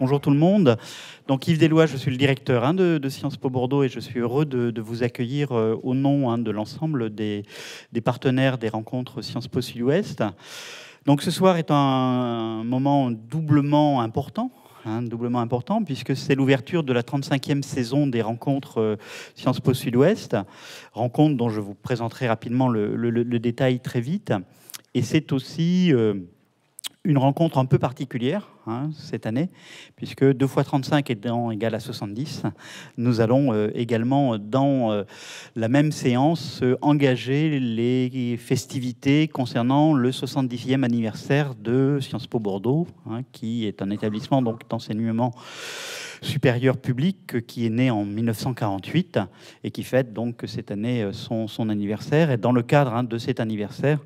Bonjour tout le monde. Donc Yves Deslois, je suis le directeur hein, de, Sciences Po Bordeaux et je suis heureux de, vous accueillir euh, au nom hein, de l'ensemble des, partenaires des rencontres Sciences Po Sud-Ouest. Donc ce soir est un, moment doublement important. Hein, doublement important, puisque c'est l'ouverture de la 35e saison des rencontres euh, Sciences Po Sud-Ouest, rencontre dont je vous présenterai rapidement le, détail très vite. Et c'est aussi euh, une rencontre un peu particulière hein, cette année, puisque 2 x 35 étant égal à 70, nous allons euh, également, dans euh, la même séance, euh, engager les festivités concernant le 70e anniversaire de Sciences Po Bordeaux, hein, qui est un établissement d'enseignement supérieur public qui est né en 1948 et qui fête donc cette année son, anniversaire. Et dans le cadre hein, de cet anniversaire,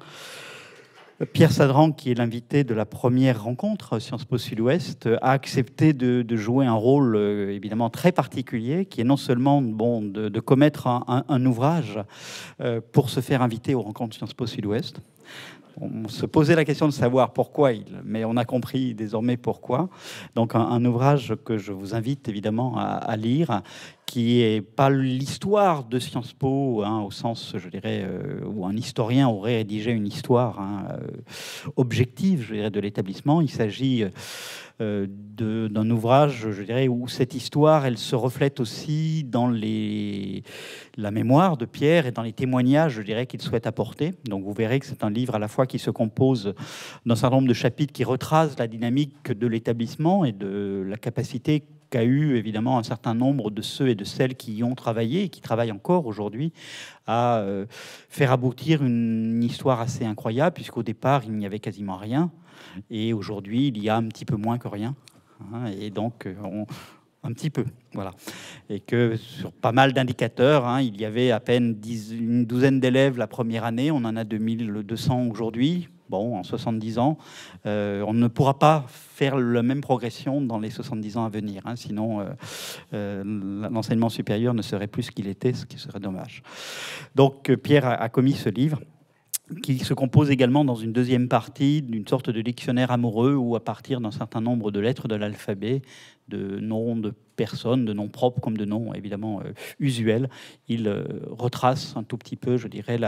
Pierre Sadran, qui est l'invité de la première rencontre Sciences Po Sud-Ouest, a accepté de, jouer un rôle euh, évidemment très particulier, qui est non seulement bon, de, commettre un, ouvrage euh, pour se faire inviter aux rencontres Sciences Po Sud-Ouest, on se posait la question de savoir pourquoi il, mais on a compris désormais pourquoi. Donc un, ouvrage que je vous invite évidemment à, lire, qui est pas l'histoire de Sciences Po hein, au sens, je dirais, euh, où un historien aurait rédigé une histoire hein, euh, objective, je dirais, de l'établissement. Il s'agit euh, euh, d'un ouvrage, je dirais, où cette histoire, elle se reflète aussi dans la mémoire de Pierre et dans les témoignages, je dirais, qu'il souhaite apporter. Donc vous verrez que c'est un livre à la fois qui se compose d'un certain nombre de chapitres qui retrace la dynamique de l'établissement et de la capacité qu'a eu évidemment un certain nombre de ceux et de celles qui y ont travaillé et qui travaillent encore aujourd'hui à euh, faire aboutir une histoire assez incroyable, puisqu'au départ, il n'y avait quasiment rien. Et aujourd'hui, il y a un petit peu moins que rien. Hein, et donc, euh, un petit peu, voilà. Et que sur pas mal d'indicateurs, hein, il y avait à peine une douzaine d'élèves la première année, on en a 2200 aujourd'hui. Bon, en 70 ans, euh, on ne pourra pas faire la même progression dans les 70 ans à venir, hein, sinon euh, l'enseignement supérieur ne serait plus ce qu'il était, ce qui serait dommage. Donc Pierre a commis ce livre qui se compose également dans une deuxième partie d'une sorte de dictionnaire amoureux où, à partir d'un certain nombre de lettres de l'alphabet, de noms de personnes, de noms propres comme de noms évidemment euh, usuels, il euh, retrace un tout petit peu, je dirais,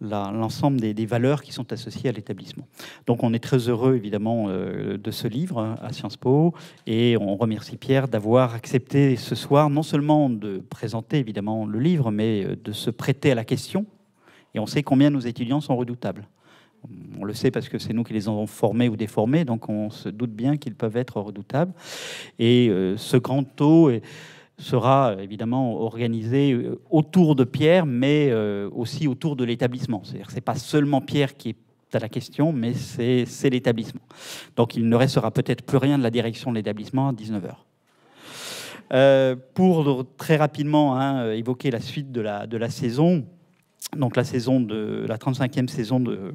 l'ensemble des, valeurs qui sont associées à l'établissement. Donc on est très heureux évidemment euh, de ce livre hein, à Sciences Po et on remercie Pierre d'avoir accepté ce soir non seulement de présenter évidemment le livre mais de se prêter à la question on sait combien nos étudiants sont redoutables. On le sait parce que c'est nous qui les avons formés ou déformés, donc on se doute bien qu'ils peuvent être redoutables. Et euh, ce grand taux sera évidemment organisé euh, autour de Pierre, mais euh, aussi autour de l'établissement. C'est-à-dire c'est pas seulement Pierre qui est à la question, mais c'est l'établissement. Donc il ne restera peut-être plus rien de la direction de l'établissement à 19h. pour très rapidement hein, évoquer la suite de la saison, donc la saison de la 35e saison euh,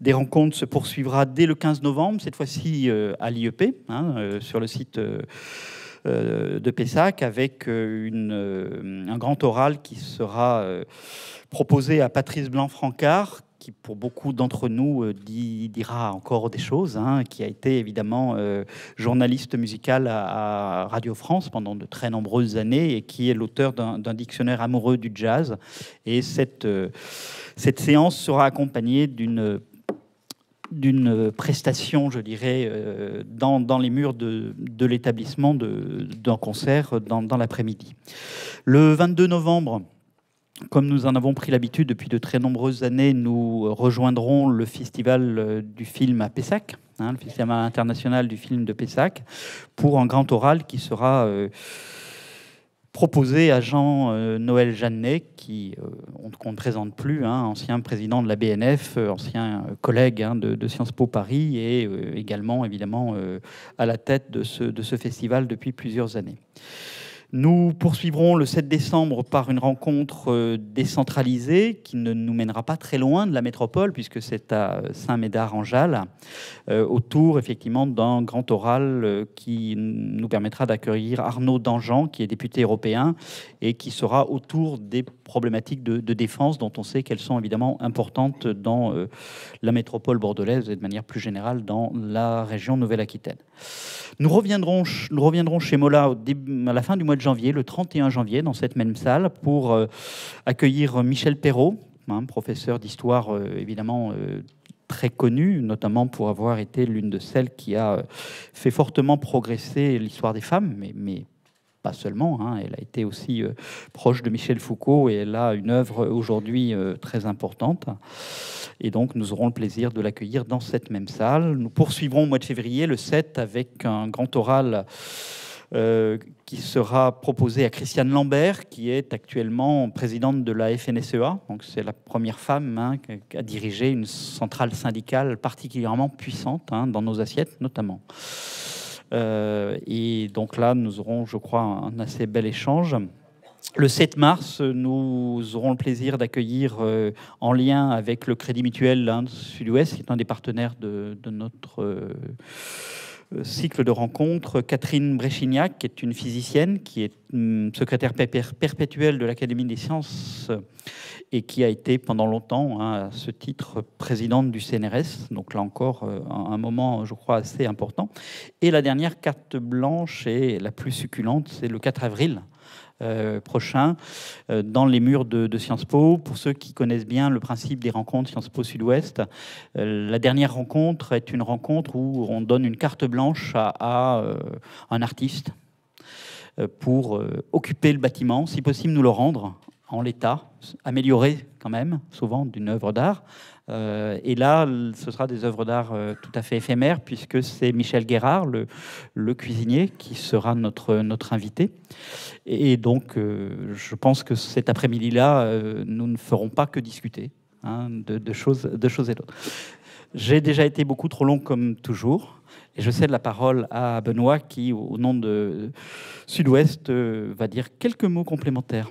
des rencontres se poursuivra dès le 15 novembre, cette fois-ci euh, à l'IEP, hein, euh, sur le site de Pessac, avec un grand oral qui sera proposé à Patrice Blanc-Francard, qui pour beaucoup d'entre nous euh, dit, dira encore des choses, hein, qui a été évidemment euh, journaliste musical à, Radio France pendant de très nombreuses années et qui est l'auteur d'un dictionnaire amoureux du jazz. Et cette, euh, cette séance sera accompagnée d'une d'une prestation, je dirais, dans, dans, les murs de, de l'établissement d'un concert dans, dans l'après-midi. Le 22 novembre, comme nous en avons pris l'habitude depuis de très nombreuses années, nous rejoindrons le festival euh, du film à Pessac, hein, le festival international du film de Pessac, pour un grand oral qui sera euh, proposé à Jean-Noël euh, Jeannet, qui ne présente plus, hein, ancien président de la BNF, ancien collègue hein, de, Sciences Po Paris et également évidemment à la tête de ce festival depuis plusieurs années. Nous poursuivrons le 7 décembre par une rencontre euh, décentralisée qui ne nous mènera pas très loin de la métropole puisque c'est à Saint-Médard-en-Jalles, euh, autour effectivement d'un grand oral euh, qui nous permettra d'accueillir Arnaud Dangean qui est député européen et qui sera autour des problématiques de, de défense dont on sait qu'elles sont évidemment importantes dans la métropole bordelaise et de manière plus générale dans la région Nouvelle-Aquitaine. Nous reviendrons, nous reviendrons chez Mola à la fin du mois de janvier, le 31 janvier, dans cette même salle, pour euh, accueillir Michel Perrault, hein, professeur d'histoire euh, évidemment euh, très connu, notamment pour avoir été l'une de celles qui a fait fortement progresser l'histoire des femmes, mais, pas seulement. Hein. Elle a été aussi proche de Michel Foucault et elle a une œuvre aujourd'hui très importante. Et donc, nous aurons le plaisir de l'accueillir dans cette même salle. Nous poursuivrons au mois de février, le 7, avec un grand oral euh, qui sera proposée à Christiane Lambert, qui est actuellement présidente de la FNSEA. Donc c'est la première femme à hein, diriger une centrale syndicale particulièrement puissante hein, dans nos assiettes, notamment. Euh, et donc là, nous aurons, je crois, un assez bel échange. Le 7 mars, nous aurons le plaisir d'accueillir, euh, en lien avec le Crédit Mutuel hein, Sud-Ouest, qui est un des partenaires de, de notre euh, cycle de rencontres, Catherine Bréchignac, qui est une physicienne, qui est hum, secrétaire perpétuelle de l'Académie des sciences et qui a été pendant longtemps, hein, à ce titre, présidente du CNRS. Donc là encore, euh, un moment, je crois, assez important. Et la dernière carte blanche et la plus succulente, c'est le 4 avril euh, prochain euh, dans les murs de, Sciences Po. Pour ceux qui connaissent bien le principe des rencontres Sciences Po Sud-Ouest, euh, la dernière rencontre est une rencontre où on donne une carte blanche à, un artiste pour occuper le bâtiment, si possible nous le rendre en l'état, amélioré quand même, souvent d'une œuvre d'art, euh, et là, ce sera des œuvres d'art euh, tout à fait éphémères, puisque c'est Michel Guérard, le, le, cuisinier, qui sera notre, notre invité. Et donc, euh, je pense que cet après-midi-là, nous ne ferons pas que discuter hein, de, choses, de choses et d'autres. J'ai déjà été beaucoup trop long, comme toujours. Et je cède la parole à Benoît qui, au nom de Sud-Ouest, va dire quelques mots complémentaires.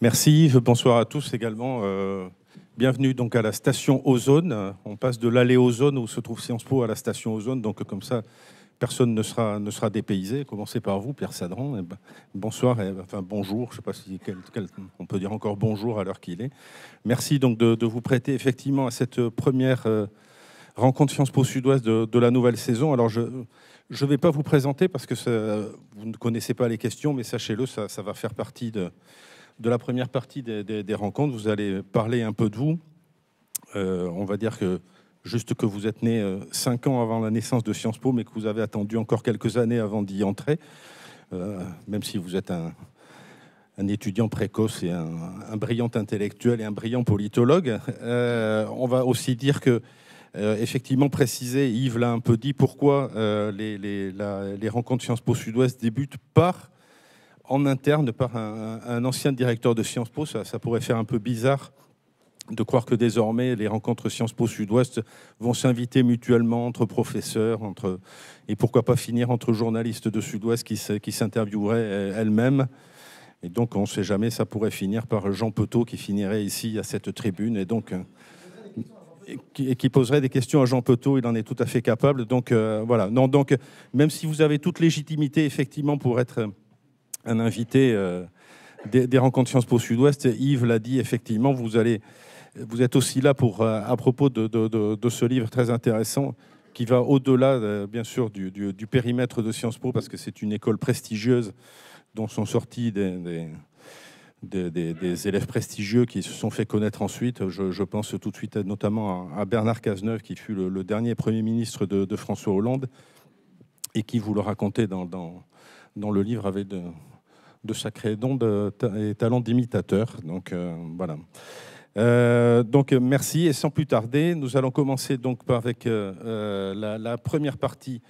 Merci, bonsoir à tous également. Bienvenue donc à la station Ozone. On passe de l'allée Ozone où se trouve Sciences Po à la station Ozone. Donc comme ça, personne ne sera, ne sera dépaysé. Commencez par vous, Pierre Sadran. Eh ben, bonsoir, et enfin bonjour, je ne sais pas si quel, on peut dire encore bonjour à l'heure qu'il est. Merci donc de, vous prêter effectivement à cette première euh, rencontre Sciences Po Sud-Ouest de, la nouvelle saison. Alors je ne vais pas vous présenter parce que vous ne connaissez pas les questions, mais sachez-le, ça va faire partie de de la première partie des, rencontres. Vous allez parler un peu de vous. Euh, on va dire que juste que vous êtes né euh, cinq ans avant la naissance de Sciences Po, mais que vous avez attendu encore quelques années avant d'y entrer, euh, même si vous êtes un, étudiant précoce et un, brillant intellectuel et un brillant politologue. on va aussi dire que effectivement préciser, Yves l'a un peu dit, pourquoi les, les, rencontres Sciences Po Sud-Ouest débutent par en interne par un, ancien directeur de Sciences Po. Ça, pourrait faire un peu bizarre de croire que désormais les rencontres Sciences Po Sud-Ouest vont s'inviter mutuellement entre professeurs, entre, et pourquoi pas finir entre journalistes de Sud-Ouest qui, qui s'intervieweraient euh, elles-mêmes. Et donc on ne sait jamais, ça pourrait finir par Jean Petot qui finirait ici à cette tribune. Et donc euh, et qui poserait des questions à Jean Petot, il en est tout à fait capable. Donc euh, voilà. Non, donc même si vous avez toute légitimité effectivement pour être un invité euh, des, rencontres Sciences Po Sud-Ouest, Yves l'a dit, effectivement, vous, allez, vous êtes aussi là pour, euh, à propos de, ce livre très intéressant qui va au-delà, euh, bien sûr, du, périmètre de Sciences Po, parce que c'est une école prestigieuse dont sont sortis des, élèves prestigieux qui se sont fait connaître ensuite. Je, pense tout de suite notamment à, Bernard Cazeneuve, qui fut le, dernier Premier ministre de, François Hollande, et qui, vous le racontez dans, dans le livre, avait de, de sacrés dons de, et talents d'imitateur. Donc euh, voilà. Euh, donc merci et sans plus tarder, nous allons commencer donc avec euh, la, première partie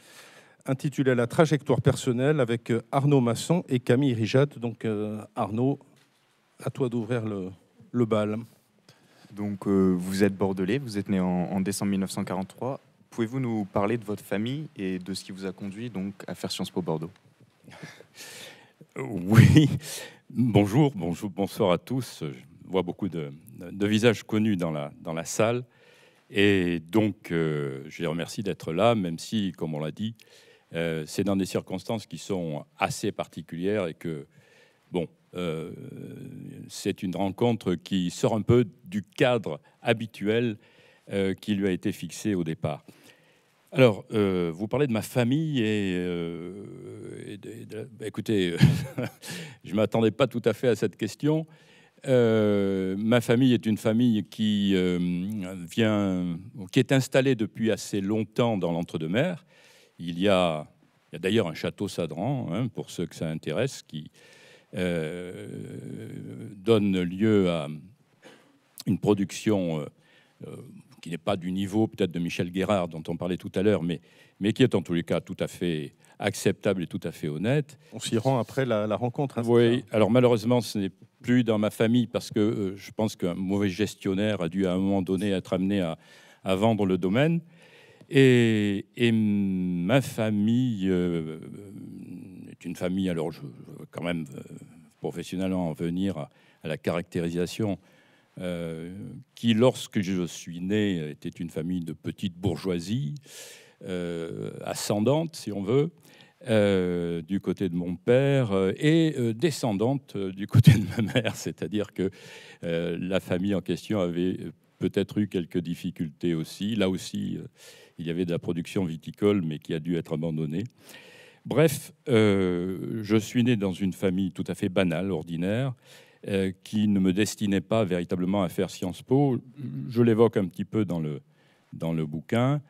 intitulée La trajectoire personnelle avec Arnaud Masson et Camille Rijat. Donc Arnaud, à toi d'ouvrir le, le, bal. Donc vous êtes bordelais, vous êtes né en, en décembre 1943. Pouvez-vous nous parler de votre famille et de ce qui vous a conduit donc à faire Sciences Po Bordeaux oui, bonjour, bonjour, bonsoir à tous. Je vois beaucoup de, visages connus dans la, salle. Et donc, euh, je les remercie d'être là, même si, comme on l'a dit, euh, c'est dans des circonstances qui sont assez particulières et que, bon, euh, c'est une rencontre qui sort un peu du cadre habituel qui lui a été fixé au départ. Alors, euh, vous parlez de ma famille et, euh, bah, écoutez, je m'attendais pas tout à fait à cette question. Euh, ma famille est une famille qui vient, qui est installée depuis assez longtemps dans l'entre-deux-mers. Il y a, a d'ailleurs un château Sadran, hein, pour ceux que ça intéresse, qui donne lieu à une production qui n'est pas du niveau peut-être de Michel Guérard dont on parlait tout à l'heure, mais, mais qui est en tous les cas tout à fait acceptable et tout à fait honnête. On s'y rend après la, rencontre. Hein, oui, alors malheureusement, ce n'est plus dans ma famille parce que euh, je pense qu'un mauvais gestionnaire a dû à un moment donné être amené à, vendre le domaine. Et, ma famille euh, est une famille, alors je, veux quand même euh, professionnellement en venir à la caractérisation euh, qui, lorsque je suis né, était une famille de petite bourgeoisie, euh, ascendante, si on veut, euh, du côté de mon père et descendante du côté de ma mère, c'est-à-dire que la famille en question avait peut-être eu quelques difficultés aussi. Là aussi, il y avait de la production viticole, mais qui a dû être abandonnée. Bref, je suis né dans une famille tout à fait banale, ordinaire, euh, qui ne me destinait pas véritablement à faire Sciences Po. Je l'évoque un petit peu dans le, dans le bouquin.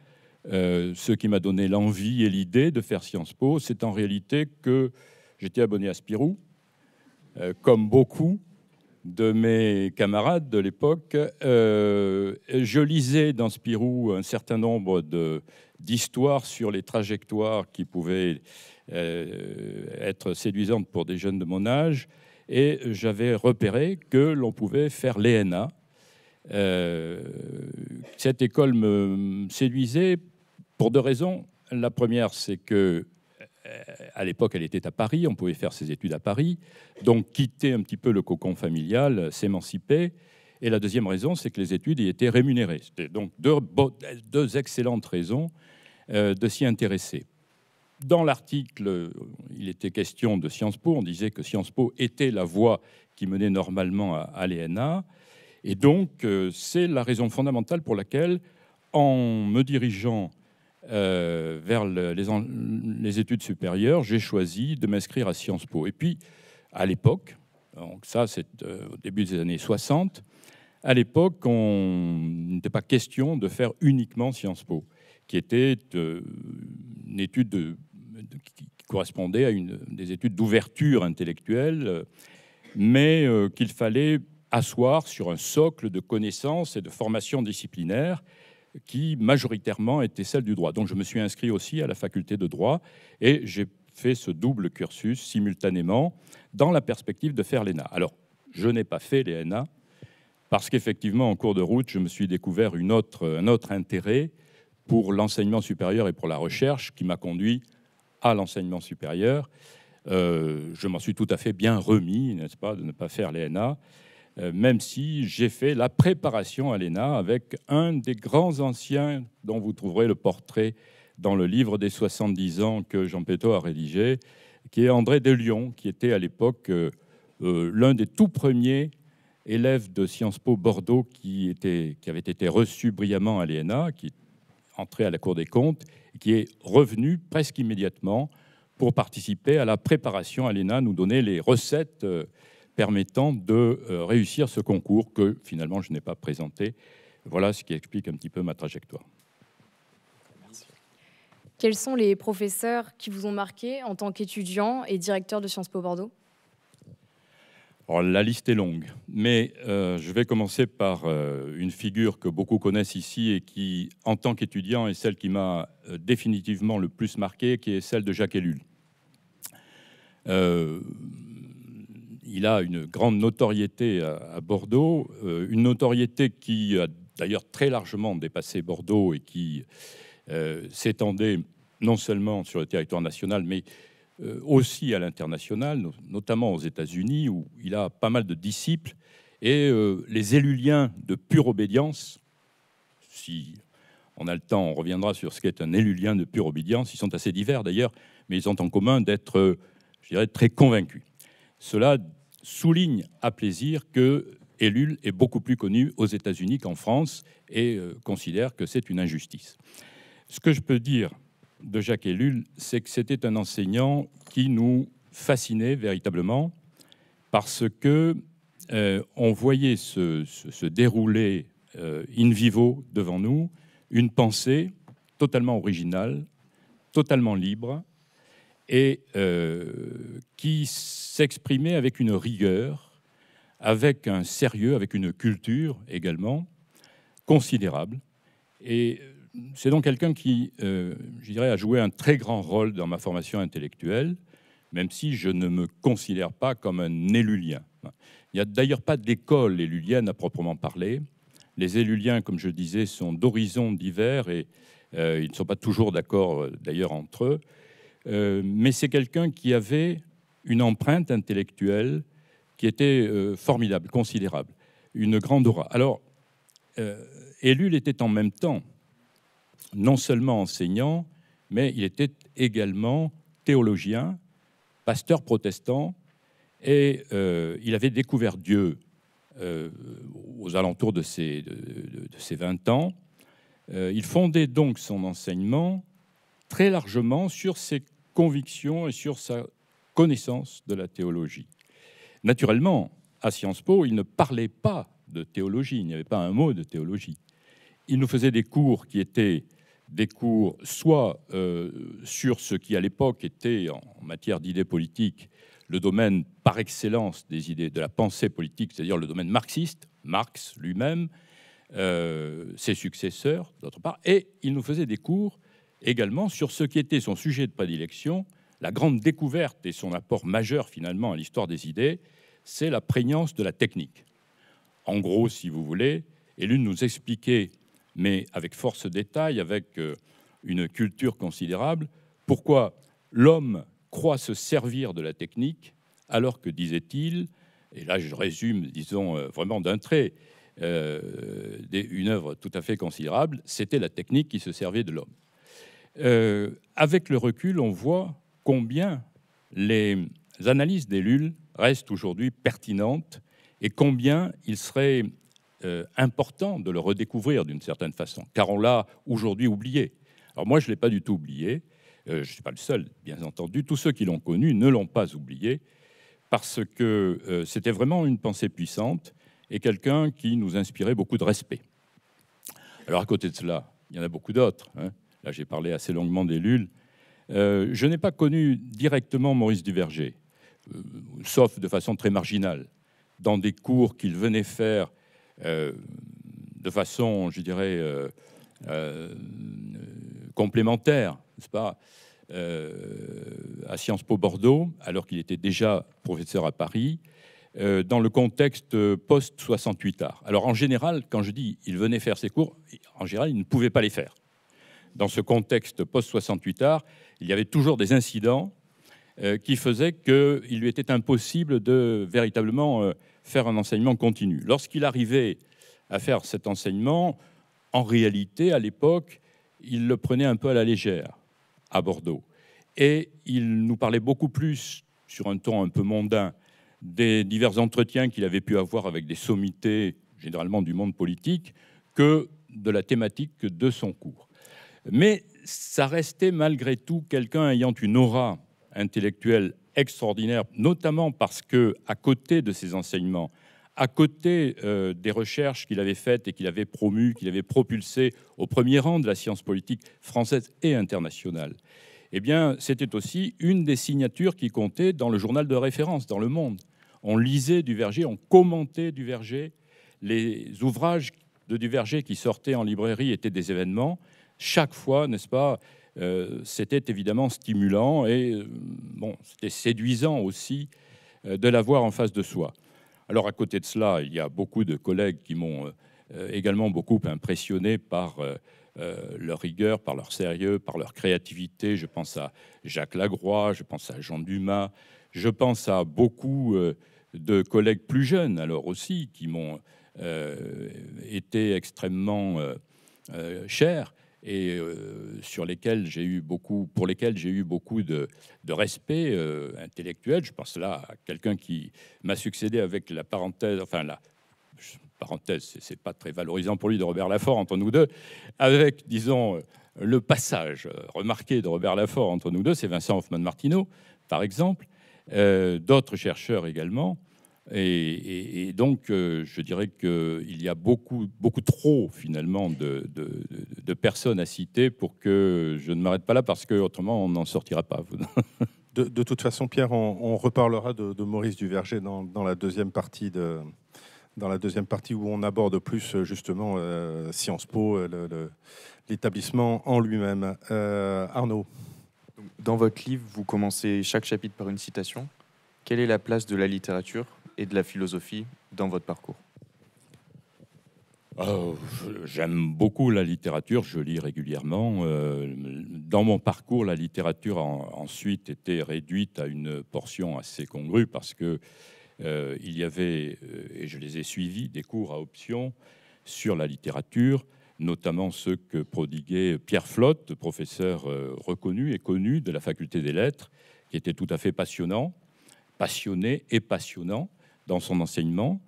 Euh, ce qui m'a donné l'envie et l'idée de faire Sciences Po, c'est en réalité que j'étais abonné à Spirou, euh, comme beaucoup de mes camarades de l'époque. je lisais dans Spirou un certain nombre d'histoires sur les trajectoires qui pouvaient être séduisantes pour des jeunes de mon âge. Et j'avais repéré que l'on pouvait faire l'ENA. Euh, cette école me séduisait pour deux raisons. La première, c'est que euh, à l'époque, elle était à Paris, on pouvait faire ses études à Paris, donc quitter un petit peu le cocon familial, s'émanciper. Et la deuxième raison, c'est que les études y étaient rémunérées. C'était donc deux excellentes raisons euh, de s'y intéresser dans l'article, il était question de Sciences Po. On disait que Sciences Po était la voie qui menait normalement à, l'ENA. Et donc, euh, c'est la raison fondamentale pour laquelle, en me dirigeant euh, vers les, études supérieures, j'ai choisi de m'inscrire à Sciences Po. Et puis, à l'époque, donc ça c'est euh, au début des années 60, à l'époque, on n'était pas question de faire uniquement Sciences Po, qui était une étude de qui correspondait à des études d'ouverture intellectuelle, euh, mais euh, qu'il fallait asseoir sur un socle de connaissances et de formation disciplinaire qui majoritairement était celle du droit. Donc je me suis inscrit aussi à la faculté de droit et j'ai fait ce double cursus simultanément dans la perspective de faire l'ENA. Alors je n'ai pas fait l'ENA parce qu'effectivement en cours de route je me suis découvert une autre, un autre intérêt pour l'enseignement supérieur et pour la recherche qui m'a conduit à l'enseignement supérieur. Euh, je m'en suis tout à fait bien remis, n'est-ce pas, de ne pas faire l'ENA, euh, même si j'ai fait la préparation à l'ENA avec un des grands anciens dont vous trouverez le portrait dans le livre des 70 ans que Jean Péto a rédigé, qui est André Delion, qui était à l'époque euh, l'un des tout premiers élèves de Sciences Po Bordeaux qui, était, qui avait été reçu brillamment à l'ENA, qui entré à la Cour des comptes qui est revenu presque immédiatement pour participer à la préparation à l'ENA, nous donner les recettes euh, permettant de euh, réussir ce concours que finalement je n'ai pas présenté. Voilà ce qui explique un petit peu ma trajectoire. Quels sont les professeurs qui vous ont marqué en tant qu'étudiant et directeur de Sciences Po Bordeaux la liste est longue, mais euh, je vais commencer par euh, une figure que beaucoup connaissent ici et qui, en tant qu'étudiant, est celle qui m'a euh, définitivement le plus marqué, qui est celle de Jacques Ellul. il a une grande notoriété à, à Bordeaux, une notoriété qui a d'ailleurs très largement dépassé Bordeaux et qui s'étendait non seulement sur le territoire national, mais euh, aussi à l'international, notamment aux États-Unis, où il a pas mal de disciples. Et euh, les éluliens de pure obédience, si on a le temps, on reviendra sur ce qu'est un élulien de pure obédience, ils sont assez divers d'ailleurs, mais ils ont en commun d'être, euh, je dirais, très convaincus. Cela souligne à plaisir que Ellul est beaucoup plus connu aux États-Unis qu'en France et considère que c'est une injustice. Ce que je peux dire de Jacques Ellul, c'est que c'était un enseignant qui nous fascinait véritablement parce que euh, on voyait se, dérouler euh, in vivo devant nous une pensée totalement originale, totalement libre et euh, qui s'exprimait avec une rigueur, avec un sérieux, avec une culture également considérable. Et c'est donc quelqu'un qui, euh, je dirais, a joué un très grand rôle dans ma formation intellectuelle, même si je ne me considère pas comme un élulien. Il n'y a d'ailleurs pas d'école élulienne à proprement parler. Les éluliens, comme je disais, sont d'horizons divers et euh, ils ne sont pas toujours d'accord euh, d'ailleurs entre eux. mais c'est quelqu'un qui avait une empreinte intellectuelle qui était formidable, considérable, une grande aura. Alors, Élul était en même temps non seulement enseignant, mais il était également théologien, pasteur protestant, et euh, il avait découvert Dieu euh, aux alentours de ses, de, 20 ans. Euh, il fondait donc son enseignement très largement sur ses convictions et sur sa connaissance de la théologie. Naturellement, à Sciences Po, il ne parlait pas de théologie, il n'y avait pas un mot de théologie il nous faisait des cours qui étaient des cours soit euh, sur ce qui à l'époque était en matière d'idées politiques le domaine par excellence des idées de la pensée politique, c'est-à-dire le domaine marxiste, Marx lui-même, euh, ses successeurs d'autre part, et il nous faisait des cours également sur ce qui était son sujet de prédilection, la grande découverte et son apport majeur finalement à l'histoire des idées, c'est la prégnance de la technique. En gros, si vous voulez, l'une nous expliquait mais avec force détail, avec euh, une culture considérable, pourquoi l'homme croit se servir de la technique alors que, disait-il, et là je résume, disons, euh, vraiment d'un trait, euh, une œuvre tout à fait considérable, c'était la technique qui se servait de l'homme. avec le recul, on voit combien les analyses d'Ellul restent aujourd'hui pertinentes et combien il serait euh, important de le redécouvrir d'une certaine façon, car on l'a aujourd'hui oublié. Alors moi, je ne l'ai pas du tout oublié. Euh, je ne suis pas le seul, bien entendu. Tous ceux qui l'ont connu ne l'ont pas oublié, parce que euh, c'était vraiment une pensée puissante et quelqu'un qui nous inspirait beaucoup de respect. Alors à côté de cela, il y en a beaucoup d'autres. Hein. Là, j'ai parlé assez longuement d'Ellul. je n'ai pas connu directement Maurice Duverger, sauf de façon très marginale, dans des cours qu'il venait faire euh, de façon, je dirais, euh, euh, complémentaire, pas, à Sciences Po Bordeaux, alors qu'il était déjà professeur à Paris, dans le contexte post-68 art. Alors en général, quand je dis il venait faire ses cours, en général, il ne pouvait pas les faire. Dans ce contexte post-68 art, il y avait toujours des incidents qui faisaient qu'il lui était impossible de véritablement faire un enseignement continu. Lorsqu'il arrivait à faire cet enseignement, en réalité, à l'époque, il le prenait un peu à la légère à Bordeaux. Et il nous parlait beaucoup plus, sur un ton un peu mondain, des divers entretiens qu'il avait pu avoir avec des sommités, généralement du monde politique, que de la thématique de son cours. Mais ça restait malgré tout quelqu'un ayant une aura intellectuelle extraordinaire, notamment parce que, à côté de ses enseignements, à côté euh, des recherches qu'il avait faites et qu'il avait promues, qu'il avait propulsées au premier rang de la science politique française et internationale, eh bien, c'était aussi une des signatures qui comptait dans le journal de référence, dans Le Monde. On lisait du Verger, on commentait du Verger. Les ouvrages de Duverger qui sortaient en librairie étaient des événements. Chaque fois, n'est-ce pas, euh, c'était évidemment stimulant et euh, bon, c'était séduisant aussi euh, de l'avoir en face de soi. Alors à côté de cela, il y a beaucoup de collègues qui m'ont également beaucoup impressionné par leur rigueur, par leur sérieux, par leur créativité. Je pense à Jacques Lagroix, je pense à Jean Dumas, je pense à beaucoup de collègues plus jeunes, alors aussi, qui m'ont été extrêmement chers et euh, sur lesquels j'ai eu beaucoup, pour lesquels j'ai eu beaucoup de, respect euh, intellectuel. Je pense là à quelqu'un qui m'a succédé avec la parenthèse, enfin la parenthèse, c'est pas très valorisant pour lui de Robert Lafort entre nous deux, avec disons le passage euh, remarqué de Robert Lafort entre nous deux, c'est Vincent Hoffman-Martineau, par exemple, d'autres chercheurs également. Et, donc, euh, je dirais qu'il y a beaucoup, beaucoup trop, finalement, de, personnes à citer pour que je ne m'arrête pas là, parce qu'autrement, on n'en sortira pas. de, toute façon, Pierre, on, reparlera de, Maurice Duverger dans, dans la deuxième partie de, dans la deuxième partie où on aborde plus justement euh, Sciences Po, euh, l'établissement en lui-même. Arnaud. Dans votre livre, vous commencez chaque chapitre par une citation. Quelle est la place de la littérature et de la philosophie dans votre parcours oh, J'aime beaucoup la littérature, je lis régulièrement. Euh, dans mon parcours, la littérature a ensuite été réduite à une portion assez congrue parce que euh, il y avait, euh, et je les ai suivis, des cours à option sur la littérature, notamment ceux que prodiguait Pierre Flotte, professeur reconnu et connu de la faculté des lettres, qui était tout à fait passionnant passionné et passionnant dans son enseignement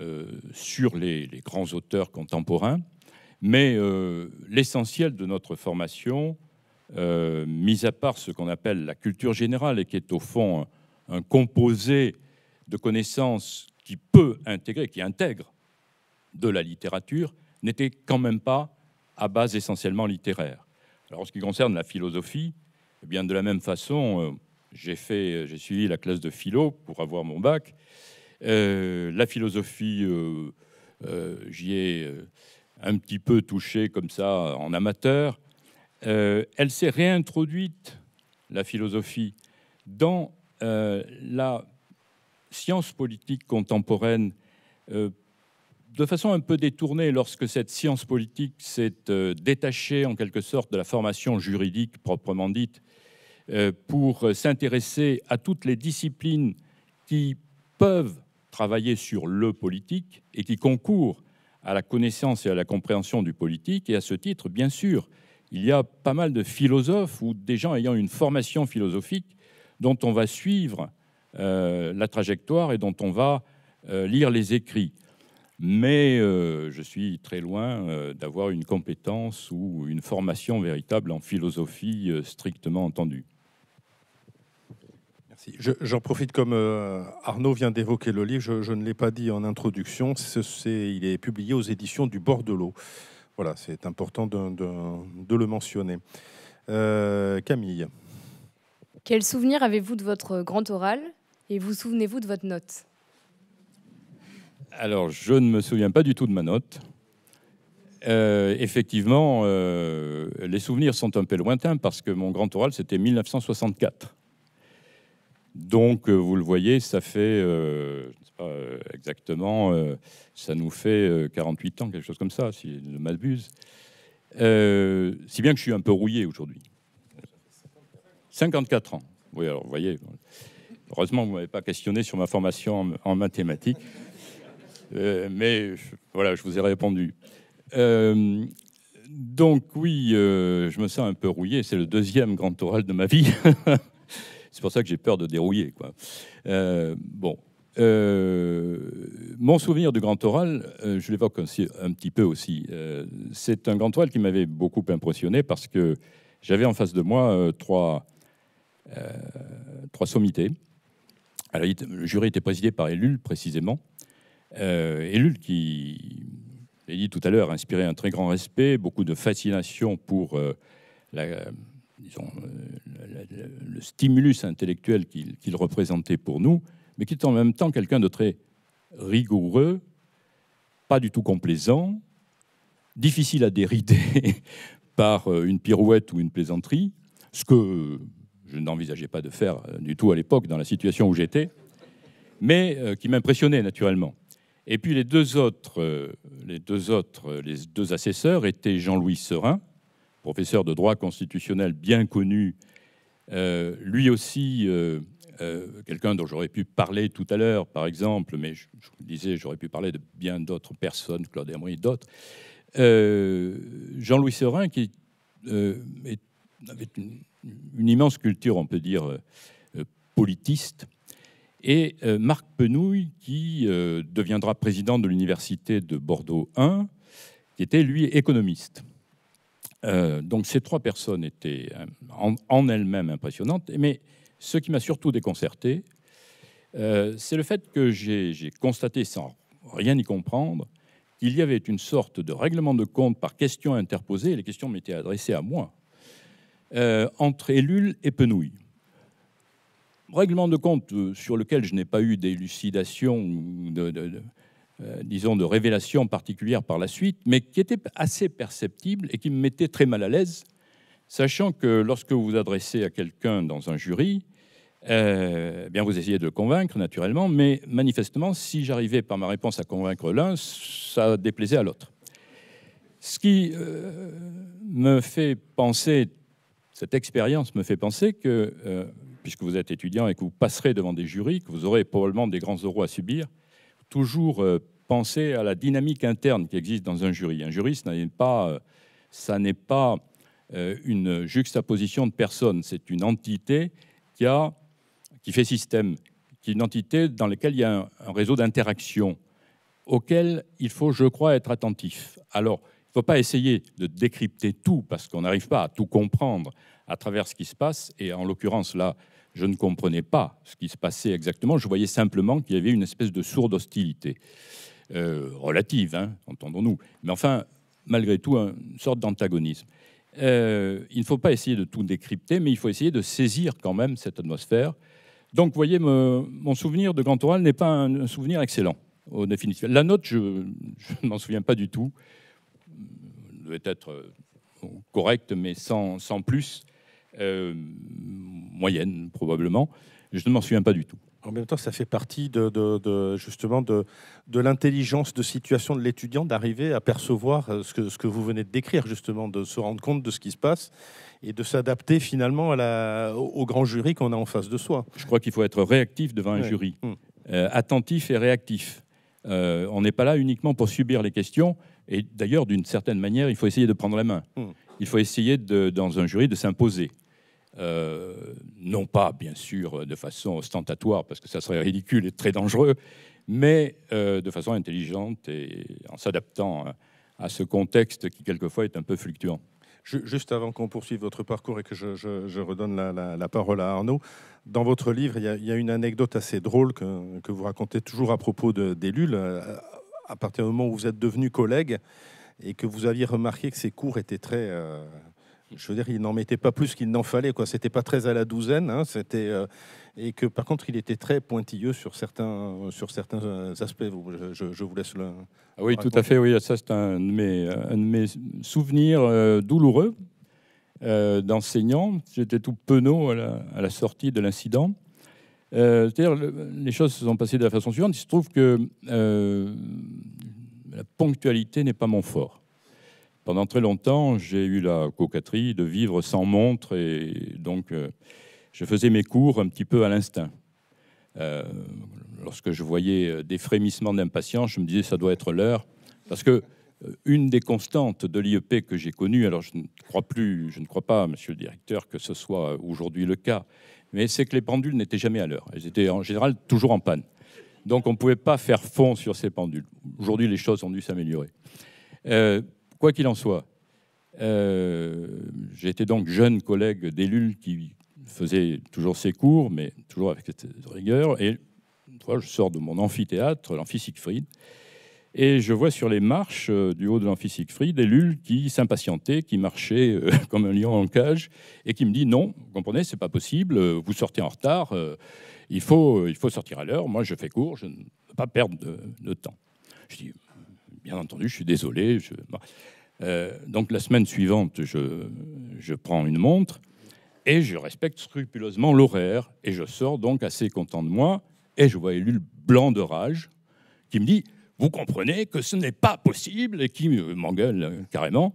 euh, sur les, grands auteurs contemporains. Mais euh, l'essentiel de notre formation, euh, mis à part ce qu'on appelle la culture générale et qui est au fond un, composé de connaissances qui peut intégrer, qui intègre de la littérature, n'était quand même pas à base essentiellement littéraire. Alors en ce qui concerne la philosophie, eh bien de la même façon, j'ai fait, euh, j'ai suivi la classe de philo pour avoir mon bac. Euh, la philosophie, euh, j'y ai un petit peu touché comme ça en amateur. elle s'est réintroduite, la philosophie, dans la science politique contemporaine de façon un peu détournée lorsque cette science politique s'est détachée en quelque sorte de la formation juridique proprement dite euh, pour euh, s'intéresser à toutes les disciplines qui peuvent travailler sur le politique et qui concourent à la connaissance et à la compréhension du politique. Et à ce titre, bien sûr, il y a pas mal de philosophes ou des gens ayant une formation philosophique dont on va suivre euh, la trajectoire et dont on va lire les écrits. Mais je suis très loin d'avoir une compétence ou une formation véritable en philosophie strictement entendue. J'en profite comme euh, Arnaud vient d'évoquer le livre, je, ne l'ai pas dit en introduction, il est publié aux éditions du Bord de l'eau. Voilà, c'est important de, le mentionner. Euh, Camille. Quel souvenir avez-vous de votre grand oral et vous souvenez-vous de votre note Alors, je ne me souviens pas du tout de ma note. Euh, effectivement, les souvenirs sont un peu lointains parce que mon grand oral, c'était 1964. Donc, euh, vous le voyez, ça fait, euh, pas euh, exactement, ça nous fait 48 ans, quelque chose comme ça, si je ne m'abuse. si bien que je suis un peu rouillé aujourd'hui. 54 ans. Oui, alors, vous voyez, heureusement, vous ne m'avez pas questionné sur ma formation en, mathématiques. mais voilà, je vous ai répondu. donc oui, je me sens un peu rouillé. C'est le deuxième grand oral de ma vie. C'est pour ça que j'ai peur de dérouiller. Quoi. Euh, bon. Euh, mon souvenir du Grand Oral, euh, je l'évoque un petit peu aussi. c'est un Grand Oral qui m'avait beaucoup impressionné parce que j'avais en face de moi trois, trois sommités. Alors, le jury était présidé par Ellul, précisément. Ellul qui, je l'ai dit tout à l'heure, inspirait un très grand respect, beaucoup de fascination pour la euh, le, stimulus intellectuel qu'il représentait pour nous, mais qui est en même temps quelqu'un de très rigoureux, pas du tout complaisant, difficile à dérider par euh, une pirouette ou une plaisanterie, ce que je n'envisageais pas de faire euh, du tout à l'époque dans la situation où j'étais, mais qui m'impressionnait naturellement. Et puis les deux autres, les deux autres, les deux assesseurs étaient Jean-Louis Serin, professeur de droit constitutionnel bien connu, euh, lui aussi, euh, euh, quelqu'un dont j'aurais pu parler tout à l'heure, par exemple, mais je, vous disais, j'aurais pu parler de bien d'autres personnes, Claude Emery, et d'autres, Jean-Louis Serin, qui avait une, une, immense culture, on peut dire, politiste, et Marc Penouille, qui deviendra président de l'université de Bordeaux 1, qui était, lui, économiste. Euh, donc ces trois personnes étaient euh, en, elles-mêmes impressionnantes, mais ce qui m'a surtout déconcerté, euh, c'est le fait que j'ai constaté sans rien y comprendre qu'il y avait une sorte de règlement de compte par question interposées, et les questions m'étaient adressées à moi, entre Ellul et Penouille. Règlement de compte sur lequel je n'ai pas eu d'élucidation, de, euh, disons, de révélations particulières par la suite, mais qui était assez perceptible et qui me mettait très mal à l'aise, sachant que lorsque vous vous adressez à quelqu'un dans un jury, euh, eh bien vous essayez de le convaincre naturellement, mais manifestement, si j'arrivais par ma réponse à convaincre l'un, ça déplaisait à l'autre. Ce qui euh, me fait penser, cette expérience me fait penser que, puisque vous êtes étudiant et que vous passerez devant des jurys, que vous aurez probablement des grands oraux à subir, toujours euh, penser à la dynamique interne qui existe dans un jury. Un jury, ce n'est pas, euh, ça n'est pas euh, une juxtaposition de personnes, c'est une entité qui, a, qui fait système, qui est une entité dans laquelle il y a un, réseau d'interactions auquel il faut, je crois, être attentif. Alors, il ne faut pas essayer de décrypter tout, parce qu'on n'arrive pas à tout comprendre à travers ce qui se passe, et en l'occurrence, là, je ne comprenais pas ce qui se passait exactement, je voyais simplement qu'il y avait une espèce de sourde hostilité, euh, relative, hein, entendons-nous, mais enfin, malgré tout, une sorte d'antagonisme. Euh, il ne faut pas essayer de tout décrypter, mais il faut essayer de saisir quand même cette atmosphère. Donc, vous voyez, mon souvenir de Grand n'est pas un, souvenir excellent, au définitif. La note, je ne m'en souviens pas du tout. Elle devait être euh, correcte, mais sans, sans plus. Euh, moyenne probablement. Je ne m'en souviens pas du tout. En même temps, ça fait partie de, justement de, de l'intelligence de situation de l'étudiant d'arriver à percevoir euh, ce que, ce que vous venez de décrire, justement, de se rendre compte de ce qui se passe et de s'adapter finalement à la, au grand jury qu'on a en face de soi. Je crois qu'il faut être réactif devant un jury, hum. euh, attentif et réactif. on n'est pas là uniquement pour subir les questions, et d'ailleurs, d'une certaine manière, il faut essayer de prendre la main. Hum. Il faut essayer, dans un jury, de s'imposer. Euh, non pas bien sûr de façon ostentatoire, parce que ça serait ridicule et très dangereux, mais euh, de façon intelligente et en s'adaptant euh, à ce contexte qui quelquefois est un peu fluctuant. Juste avant qu'on poursuive votre parcours et que je, redonne la, parole à Arnaud, dans votre livre, il y a, une anecdote assez drôle que, vous racontez toujours à propos d'Élule, À partir du moment où vous êtes devenu collègue et que vous aviez remarqué que ses cours étaient très, je veux dire, il n'en mettait pas plus qu'il n'en fallait. Ce c'était pas très à la douzaine. Hein. c'était euh, et que par contre, il était très pointilleux sur certains sur certains euh, aspects. Je, vous laisse le. Ah oui, tout à fait. Oui, ça c'est un, de mes souvenirs euh, douloureux euh, d'enseignant. J'étais tout penaud à la, sortie de l'incident. c'est-à-dire, les choses se sont passées de la façon suivante. Il se trouve que la ponctualité n'est pas mon fort. Pendant très longtemps, j'ai eu la coquetterie de vivre sans montre et donc euh, je faisais mes cours un petit peu à l'instinct. Euh, lorsque je voyais euh, des frémissements d'impatience, je me disais ça doit être l'heure parce que une des constantes de l'IEP que j'ai connue, alors je ne crois plus, je ne crois pas, monsieur le directeur, que ce soit aujourd'hui le cas, mais c'est que les pendules n'étaient jamais à l'heure. Elles étaient en général toujours en panne. Donc on ne pouvait pas faire fond sur ces pendules. Aujourd'hui, les choses ont dû s'améliorer. Quoi qu'il en soit, euh, j'étais donc jeune collègue d'Ellul qui faisait toujours ses cours, mais toujours avec cette rigueur. Et une je sors de mon amphithéâtre, l'amphi Siegfried, et je vois sur les marches euh, du haut de l'amphi Siegfried Elul qui s'impatientait, qui marchait euh, comme un lion en cage, et qui me dit Non, vous comprenez, c'est pas possible, vous sortez en retard, il, faut, il faut sortir à l'heure, moi je fais cours, je ne veux pas perdre de, temps. Je dis bien entendu, je suis désolé. Je... Euh, donc la semaine suivante, je, je prends une montre et je respecte scrupuleusement l'horaire. Et je sors donc assez content de moi. Et je vois Élu blanc de rage qui me dit Vous comprenez que ce n'est pas possible et qui euh, m'engueule euh, carrément.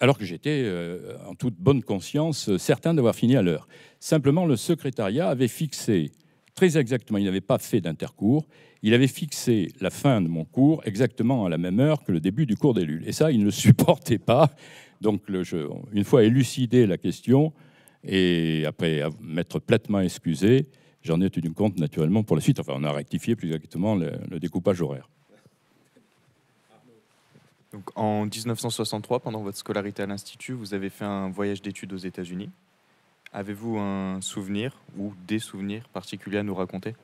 alors que j'étais en toute bonne conscience certain d'avoir fini à l'heure. Simplement, le secrétariat avait fixé très exactement, il n'avait pas fait d'intercours, il avait fixé la fin de mon cours exactement à la même heure que le début du cours d'élu. Et ça, il ne supportait pas. Donc, une fois élucidé la question, et après m'être platement excusé, j'en ai tenu compte naturellement pour la suite. Enfin, on a rectifié plus exactement le, découpage horaire. Donc, en 1963, pendant votre scolarité à l'Institut, vous avez fait un voyage d'études aux États-Unis. Avez-vous un souvenir ou des souvenirs particuliers à nous raconter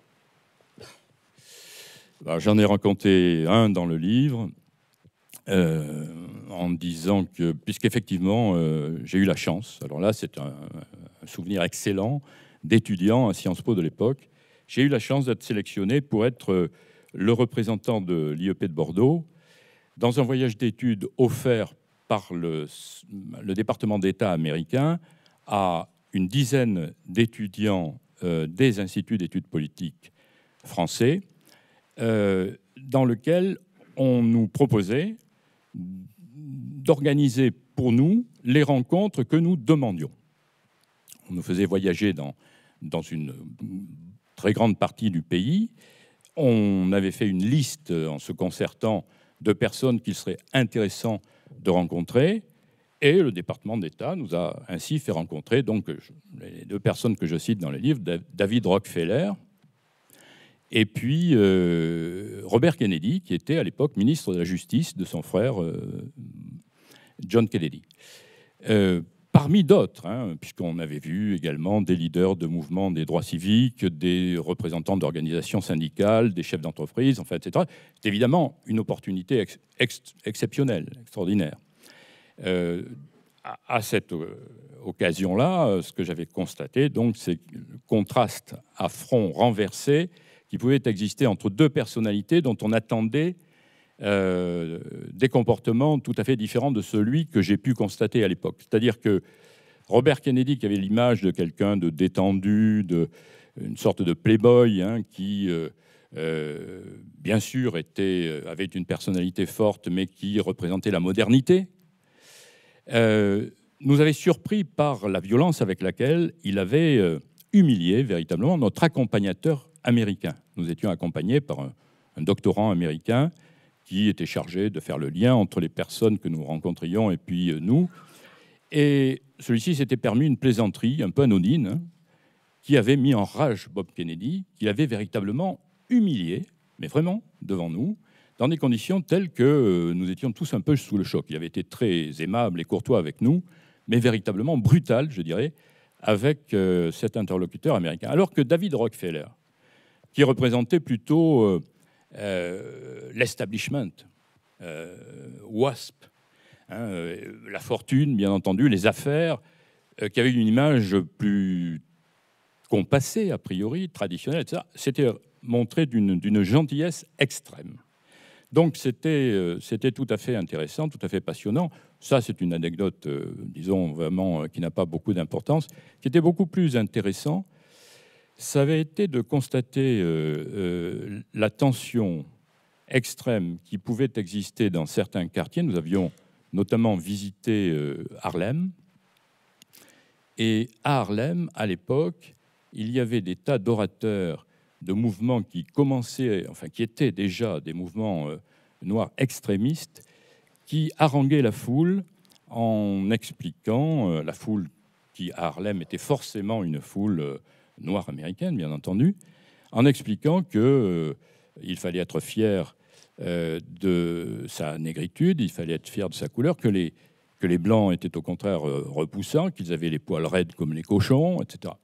bah, j'en ai raconté un dans le livre euh, en disant que, puisqu'effectivement, euh, j'ai eu la chance, alors là, c'est un, souvenir excellent d'étudiant à Sciences Po de l'époque, j'ai eu la chance d'être sélectionné pour être euh, le représentant de l'IEP de Bordeaux dans un voyage d'études offert par le, département d'État américain à une dizaine d'étudiants des instituts d'études politiques français euh, dans lequel on nous proposait d'organiser pour nous les rencontres que nous demandions. On nous faisait voyager dans, dans une très grande partie du pays. On avait fait une liste en se concertant de personnes qu'il serait intéressant de rencontrer. Et le département d'État nous a ainsi fait rencontrer donc, les deux personnes que je cite dans le livre, David Rockefeller, et puis euh, Robert Kennedy, qui était à l'époque ministre de la Justice de son frère euh, John Kennedy. Euh, parmi d'autres, hein, puisqu'on avait vu également des leaders de mouvements des droits civiques, des représentants d'organisations syndicales, des chefs d'entreprise, enfin, etc. C'est évidemment une opportunité exceptionnelle, extraordinaire. À, à, cette occasion-là, ce que j'avais constaté, donc, c'est le contraste à front renversé qui pouvait exister entre deux personnalités dont on attendait euh, des comportements tout à fait différents de celui que j'ai pu constater à l'époque. C'est-à-dire que Robert Kennedy, qui avait l'image de quelqu'un de détendu, de une sorte de playboy, hein, qui euh, euh, bien sûr était, avait une personnalité forte, mais qui représentait la modernité, nous avait surpris par la violence avec laquelle il avait humilié véritablement notre accompagnateur américain. Nous étions accompagnés par un, doctorant américain qui était chargé de faire le lien entre les personnes que nous rencontrions et puis euh, nous. Et celui-ci s'était permis une plaisanterie un peu anodine hein, qui avait mis en rage Bob Kennedy, qui l'avait véritablement humilié, mais vraiment devant nous, dans des conditions telles que euh, nous étions tous un peu sous le choc. Il avait été très aimable et courtois avec nous, mais véritablement brutal, je dirais, avec euh, cet interlocuteur américain. Alors que David Rockefeller, qui représentait plutôt euh, euh, l'establishment, euh, WASP, hein, la fortune, bien entendu, les affaires, qui avaient une image plus compassée, a priori, traditionnelle, etc. C'était montré d'une gentillesse extrême. Donc c'était tout à fait intéressant, tout à fait passionnant. Ça, c'est une anecdote, disons, vraiment, qui n'a pas beaucoup d'importance. qui était beaucoup plus intéressant, ça avait été de constater euh, euh, la tension extrême qui pouvait exister dans certains quartiers. Nous avions notamment visité euh, Harlem. Et à Harlem, à l'époque, il y avait des tas d'orateurs de mouvements qui commençaient, enfin qui étaient déjà des mouvements noirs extrémistes, qui haranguaient la foule en expliquant la foule qui à Harlem était forcément une foule noire américaine, bien entendu, en expliquant qu'il euh, fallait être fier euh, de sa négritude, il fallait être fier de sa couleur, que les, que les blancs étaient au contraire euh, repoussants, qu'ils avaient les poils raides comme les cochons, etc.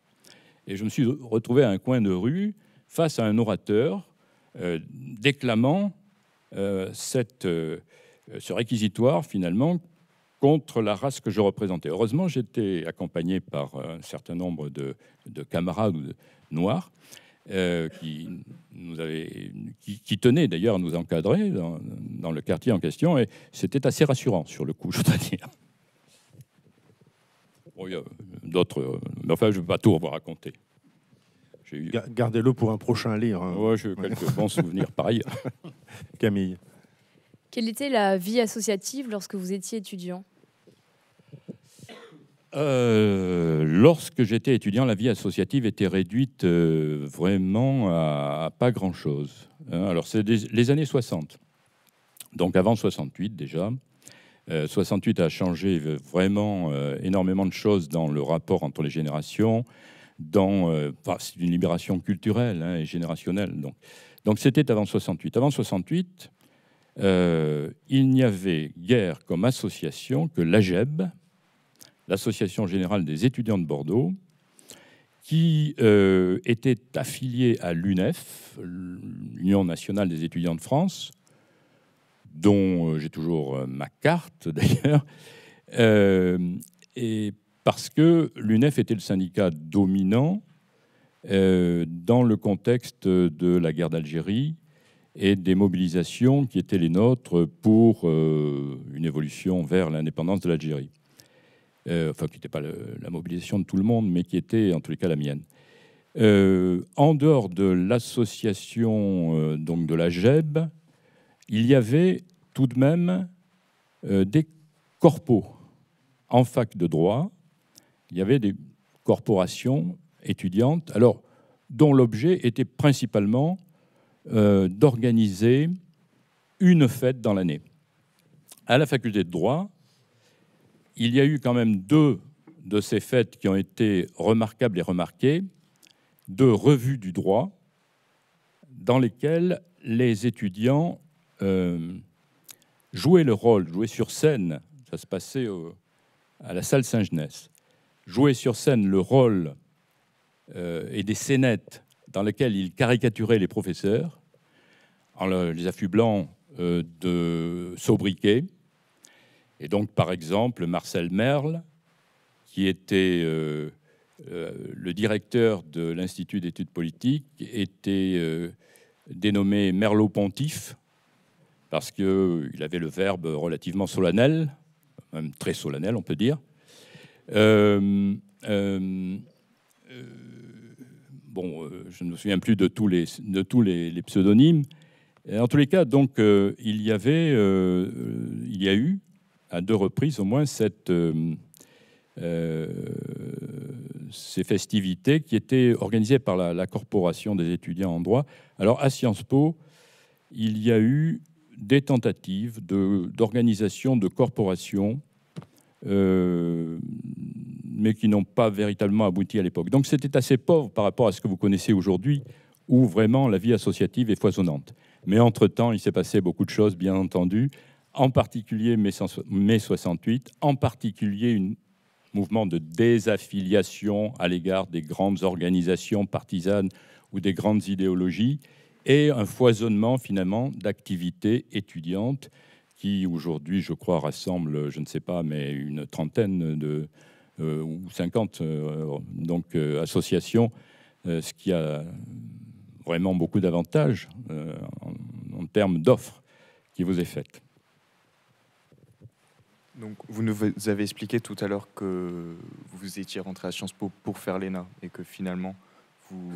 Et je me suis retrouvé à un coin de rue face à un orateur déclamant cette, ce réquisitoire finalement contre la race que je représentais. Heureusement, j'étais accompagné par un certain nombre de, de camarades noirs euh, qui, nous avaient, qui, tenaient d'ailleurs à nous encadrer dans, dans, le quartier en question, et c'était assez rassurant sur le coup, je dois dire. il y a d'autres, mais enfin, je ne vais pas tout vous raconter. Gardez-le pour un prochain livre. Hein. j'ai quelques bons souvenirs par Camille. Quelle était la vie associative lorsque vous étiez étudiant euh, lorsque j'étais étudiant, la vie associative était réduite euh, vraiment à, pas grand-chose. Hein. Alors, c'est les années 60, donc avant 68 déjà. 68 euh, a changé vraiment énormément de choses dans le rapport entre les générations, dans c'est une libération culturelle hein, et générationnelle. Donc, donc c'était avant 68. Avant 68, il n'y avait guère comme association que l'AGEB, l'Association générale des étudiants de Bordeaux, qui euh, était affiliée à l'UNEF, l'Union nationale des étudiants de France, dont euh, j'ai toujours euh, ma carte d'ailleurs, et parce que l'UNEF était le syndicat dominant dans le contexte de la guerre d'Algérie et des mobilisations qui étaient les nôtres pour une évolution vers l'indépendance de l'Algérie. Euh, enfin, qui n'était pas la mobilisation de tout le monde, mais qui était en tous les cas la mienne. Euh, en dehors de l'association euh, donc de la GEB, il y avait tout de même des corpos en fac de droit. Il y avait des corporations étudiantes, alors dont l'objet était principalement d'organiser une fête dans l'année. À la faculté de droit, il y a eu quand même deux de ces fêtes qui ont été remarquables et remarquées, deux revues du droit, dans lesquelles les étudiants euh, jouaient le rôle, jouaient sur scène, ça se passait à la salle Saint-Genès, jouaient sur scène le rôle euh, et des scénettes dans lesquelles ils caricaturaient les professeurs, en les affublant euh, de sobriquets, et donc, par exemple, Marcel Merle, qui était euh, euh, le directeur de l'Institut d'études politiques, était euh, dénommé Merleau-Pontif, parce qu'il avait le verbe relativement solennel, même très solennel, on peut dire. bon, je ne me souviens plus de tous les, de tous les pseudonymes. En tous les cas, donc, il y avait, il y a eu, à deux reprises au moins euh, euh, ces festivités qui étaient organisées par la, Corporation des étudiants en droit. Alors à Sciences Po, il y a eu des tentatives d'organisation de, de corporations, euh, mais qui n'ont pas véritablement abouti à l'époque. Donc c'était assez pauvre par rapport à ce que vous connaissez aujourd'hui, où vraiment la vie associative est foisonnante. Mais entre-temps, il s'est passé beaucoup de choses, bien entendu, en particulier mai 68, en particulier un mouvement de désaffiliation à l'égard des grandes organisations partisanes ou des grandes idéologies, et un foisonnement finalement d'activités étudiantes qui aujourd'hui, je crois, rassemble, je ne sais pas, mais une trentaine de, euh, ou cinquante euh, euh, associations, ce qui a vraiment beaucoup d'avantages en, en termes d'offres qui vous est faite. Donc, vous nous avez expliqué tout à l'heure que vous étiez rentré à Sciences Po pour faire l'ENA et que finalement, vous,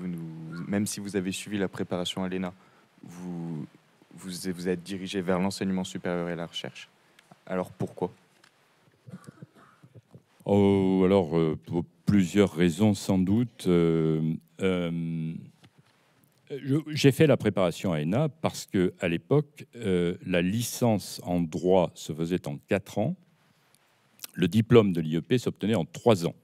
nous, même si vous avez suivi la préparation à l'ENA, vous, vous êtes dirigé vers l'enseignement supérieur et la recherche. Alors pourquoi Oh, alors, euh, pour plusieurs raisons sans doute. Euh, euh, j'ai fait la préparation à ENA parce que à l'époque, euh, la licence en droit se faisait en 4 ans. Le diplôme de l'IEP s'obtenait en 3 ans.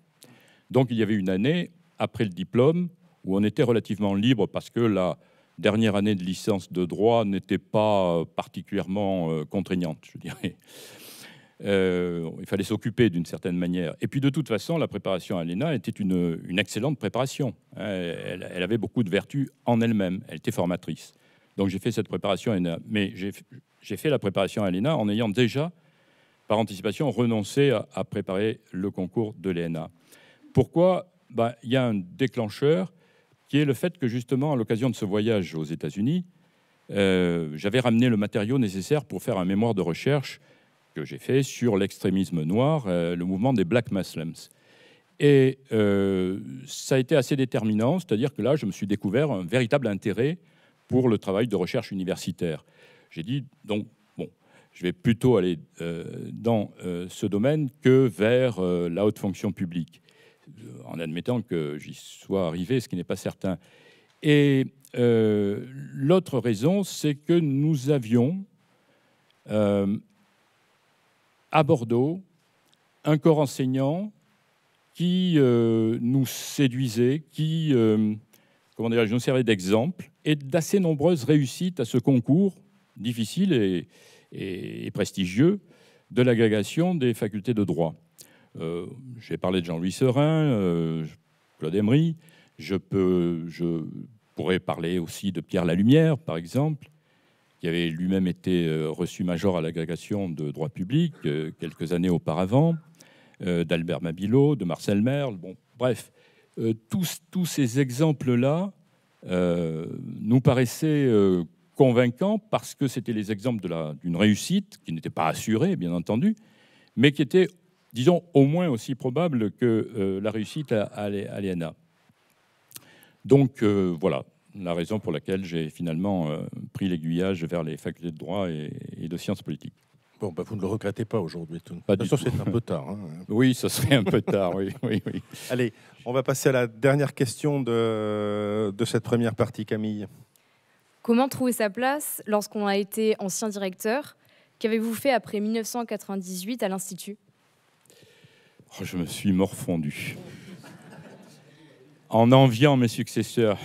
Donc il y avait une année après le diplôme où on était relativement libre parce que la dernière année de licence de droit n'était pas euh, particulièrement euh, contraignante, je dirais. Euh, il fallait s'occuper d'une certaine manière. Et puis de toute façon, la préparation à l'ENA était une, excellente préparation. Hein, elle, avait beaucoup de vertus en elle-même. Elle était formatrice. Donc j'ai fait cette préparation à l'ENA. Mais j'ai fait la préparation à l'ENA en ayant déjà, par anticipation, renoncé à, préparer le concours de l'ENA. Pourquoi ben, Il y a un déclencheur qui est le fait que justement, à l'occasion de ce voyage aux États-Unis, euh, j'avais ramené le matériau nécessaire pour faire un mémoire de recherche que j'ai fait sur l'extrémisme noir, euh, le mouvement des Black Muslims. Et euh, ça a été assez déterminant, c'est-à-dire que là, je me suis découvert un véritable intérêt pour le travail de recherche universitaire. J'ai dit, donc, bon, je vais plutôt aller euh, dans ce domaine que vers la haute fonction publique, en admettant que j'y sois arrivé, ce qui n'est pas certain. Et l'autre raison, c'est que nous avions à Bordeaux un corps enseignant qui euh, nous séduisait, qui euh, comment dire, nous servait d'exemple, et d'assez nombreuses réussites à ce concours difficile et, prestigieux de l'agrégation des facultés de droit. Euh, j'ai parlé de Jean-Louis Serin, Claude Emery, je, peux, je pourrais parler aussi de Pierre Lalumière, par exemple, qui avait lui-même été euh, reçu major à l'agrégation de droit public euh, quelques années auparavant, euh, d'Albert Mabilo, de Marcel Merle. bref, tous, ces exemples-là nous paraissaient convaincants parce que c'était les exemples d'une réussite qui n'était pas assurée, bien entendu, mais qui était, disons, au moins aussi probable que la réussite à, l'ENA. Donc voilà, la raison pour laquelle j'ai finalement euh, pris l'aiguillage vers les facultés de droit et, de sciences politiques. Bon, bah, vous ne le regrettez pas aujourd'hui. De toute c'est un peu tard. Hein. Oui, ce serait un peu tard, oui, oui, oui, Allez, on va passer à la dernière question de, de cette première partie, Camille. Comment trouver sa place lorsqu'on a été ancien directeur Qu'avez-vous fait après 1998 à l'Institut oh, Je me suis morfondu. en enviant mes successeurs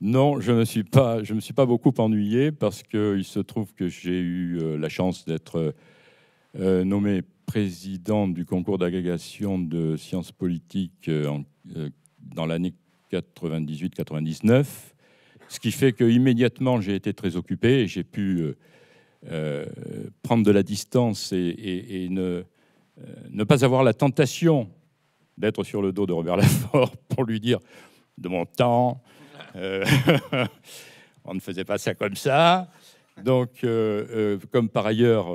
non, je ne me, suis pas, beaucoup ennuyé parce qu'il se trouve que j'ai eu euh, la chance d'être euh, nommé président du concours d'agrégation de sciences politiques euh, dans l'année 98-99, ce qui fait qu'immédiatement, j'ai été très occupé et j'ai pu prendre de la distance et, ne, pas avoir la tentation d'être sur le dos de Robert Lafort pour lui dire de mon temps, euh, on ne faisait pas ça comme ça. Donc, euh, euh, comme par ailleurs,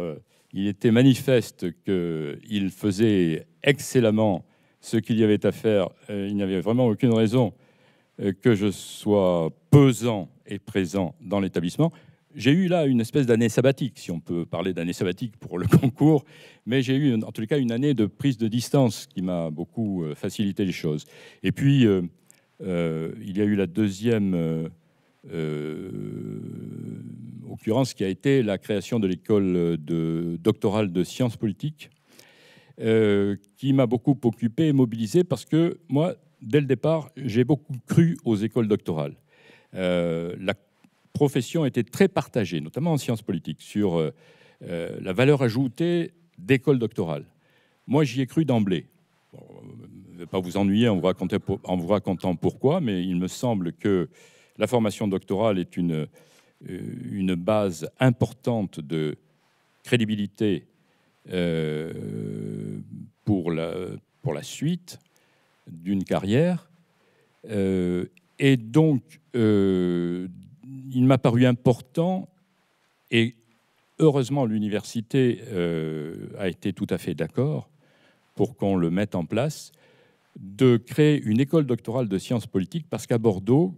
il était manifeste qu'il faisait excellemment ce qu'il y avait à faire, il n'y avait vraiment aucune raison que je sois pesant et présent dans l'établissement. J'ai eu là une espèce d'année sabbatique, si on peut parler d'année sabbatique pour le concours, mais j'ai eu en tout cas une année de prise de distance qui m'a beaucoup facilité les choses. Et puis, euh, il y a eu la deuxième euh, euh, occurrence qui a été la création de l'école de, doctorale de sciences politiques, qui m'a beaucoup occupé et mobilisé parce que moi, dès le départ, j'ai beaucoup cru aux écoles doctorales. la profession était très partagée, notamment en sciences politiques, sur la valeur ajoutée d'écoles doctorales. Moi, j'y ai cru d'emblée pas vous ennuyer en vous, racontant en vous racontant pourquoi, mais il me semble que la formation doctorale est une, euh, une base importante de crédibilité euh, pour, la, pour la suite d'une carrière. Euh, et donc, il m'a paru important, et heureusement l'université a été tout à fait d'accord pour qu'on le mette en place, de créer une école doctorale de sciences politiques parce qu'à Bordeaux,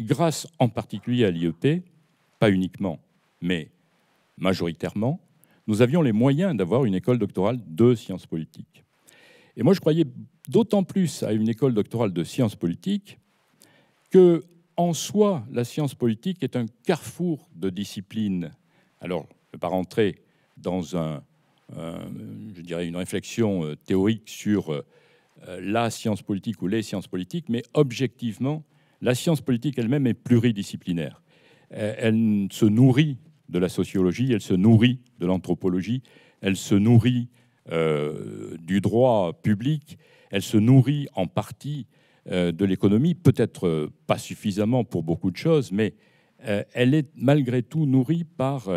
grâce en particulier à l'IEP, pas uniquement, mais majoritairement, nous avions les moyens d'avoir une école doctorale de sciences politiques. Et moi, je croyais d'autant plus à une école doctorale de sciences politiques que, en soi, la science politique est un carrefour de disciplines. Alors, je ne vais pas rentrer dans je dirais une réflexion euh, théorique sur euh, euh, la science politique ou les sciences politiques, mais objectivement, la science politique elle-même est pluridisciplinaire. Euh, elle se nourrit de la sociologie, elle se nourrit de l'anthropologie, elle se nourrit euh, du droit public, elle se nourrit en partie de l'économie, peut-être pas suffisamment pour beaucoup de choses, mais elle est malgré tout nourrie par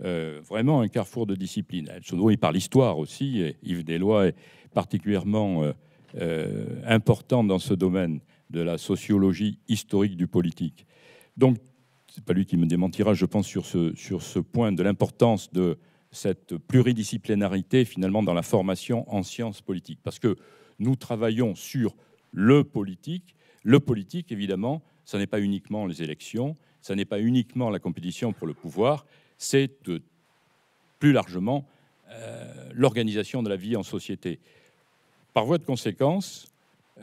vraiment un carrefour de disciplines. Elle se nourrit par l'histoire aussi. Et Yves Deslois est particulièrement euh, important dans ce domaine de la sociologie historique du politique. Donc, c'est pas lui qui me démentira, je pense, sur ce, sur ce point de l'importance de cette pluridisciplinarité finalement dans la formation en sciences politiques. Parce que nous travaillons sur le politique. Le politique, évidemment, ce n'est pas uniquement les élections, ce n'est pas uniquement la compétition pour le pouvoir, c'est plus largement euh, l'organisation de la vie en société. Par voie de conséquence,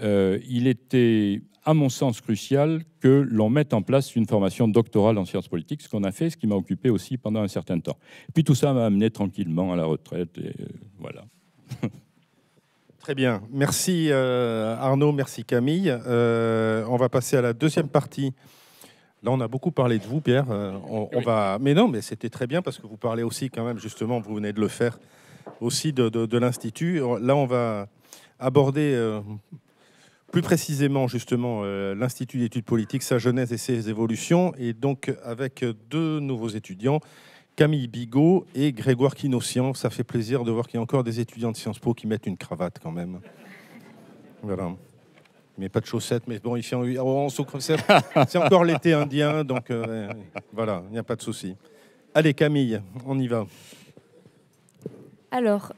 euh, il était, à mon sens, crucial que l'on mette en place une formation doctorale en sciences politiques, ce qu'on a fait, ce qui m'a occupé aussi pendant un certain temps. Puis tout ça m'a amené tranquillement à la retraite, euh, voilà. Très bien. Merci euh, Arnaud, merci Camille. on va passer à la deuxième partie. Là, on a beaucoup parlé de vous, Pierre. on, va... Mais non, mais c'était très bien parce que vous parlez aussi, quand même, justement, vous venez de le faire, aussi de, de l'Institut. Là, on va aborder euh, plus précisément justement euh, l'Institut d'études politiques, sa genèse et ses évolutions, et donc avec deux nouveaux étudiants, Camille Bigot et Grégoire Kinocian. Ça fait plaisir de voir qu'il y a encore des étudiants de Sciences Po qui mettent une cravate quand même. Voilà. Mais pas de chaussettes, mais bon, il fait C'est encore l'été indien, donc euh, voilà, il n'y a pas de souci. Allez, Camille, on y va. Alors,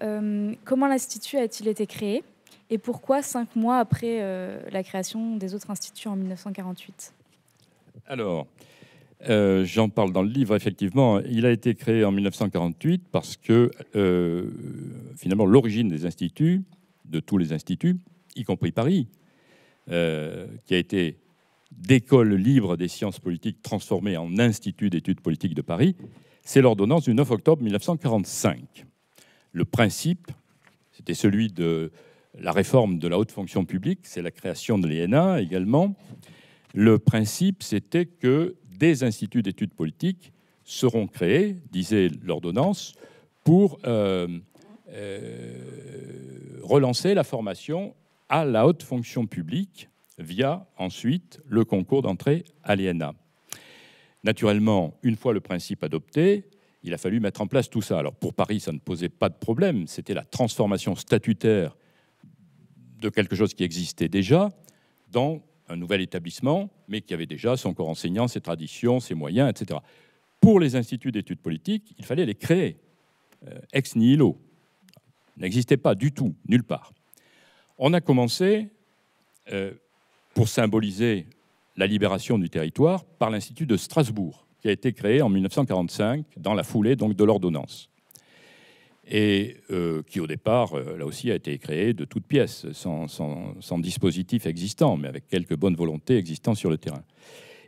comment l'Institut a-t-il été créé et pourquoi cinq mois après euh, la création des autres instituts en 1948 Alors, euh, j'en parle dans le livre, effectivement. Il a été créé en 1948 parce que, euh, finalement, l'origine des instituts, de tous les instituts, y compris Paris, qui a été d'école libre des sciences politiques transformée en institut d'études politiques de Paris, c'est l'ordonnance du 9 octobre 1945. Le principe, c'était celui de la réforme de la haute fonction publique, c'est la création de l'ENA également. Le principe, c'était que des instituts d'études politiques seront créés, disait l'ordonnance, pour euh, euh, relancer la formation à la haute fonction publique via ensuite le concours d'entrée à l'ENA. Naturellement, une fois le principe adopté, il a fallu mettre en place tout ça. Alors pour Paris, ça ne posait pas de problème, c'était la transformation statutaire de quelque chose qui existait déjà dans un nouvel établissement, mais qui avait déjà son corps enseignant, ses traditions, ses moyens, etc. Pour les instituts d'études politiques, il fallait les créer, euh, ex nihilo. N'existait pas du tout, nulle part. On a commencé, euh, pour symboliser la libération du territoire, par l'Institut de Strasbourg, qui a été créé en 1945, dans la foulée donc de l'ordonnance et euh, qui au départ, euh, là aussi, a été créé de toutes pièces, sans, dispositif existant, mais avec quelques bonnes volontés existantes sur le terrain.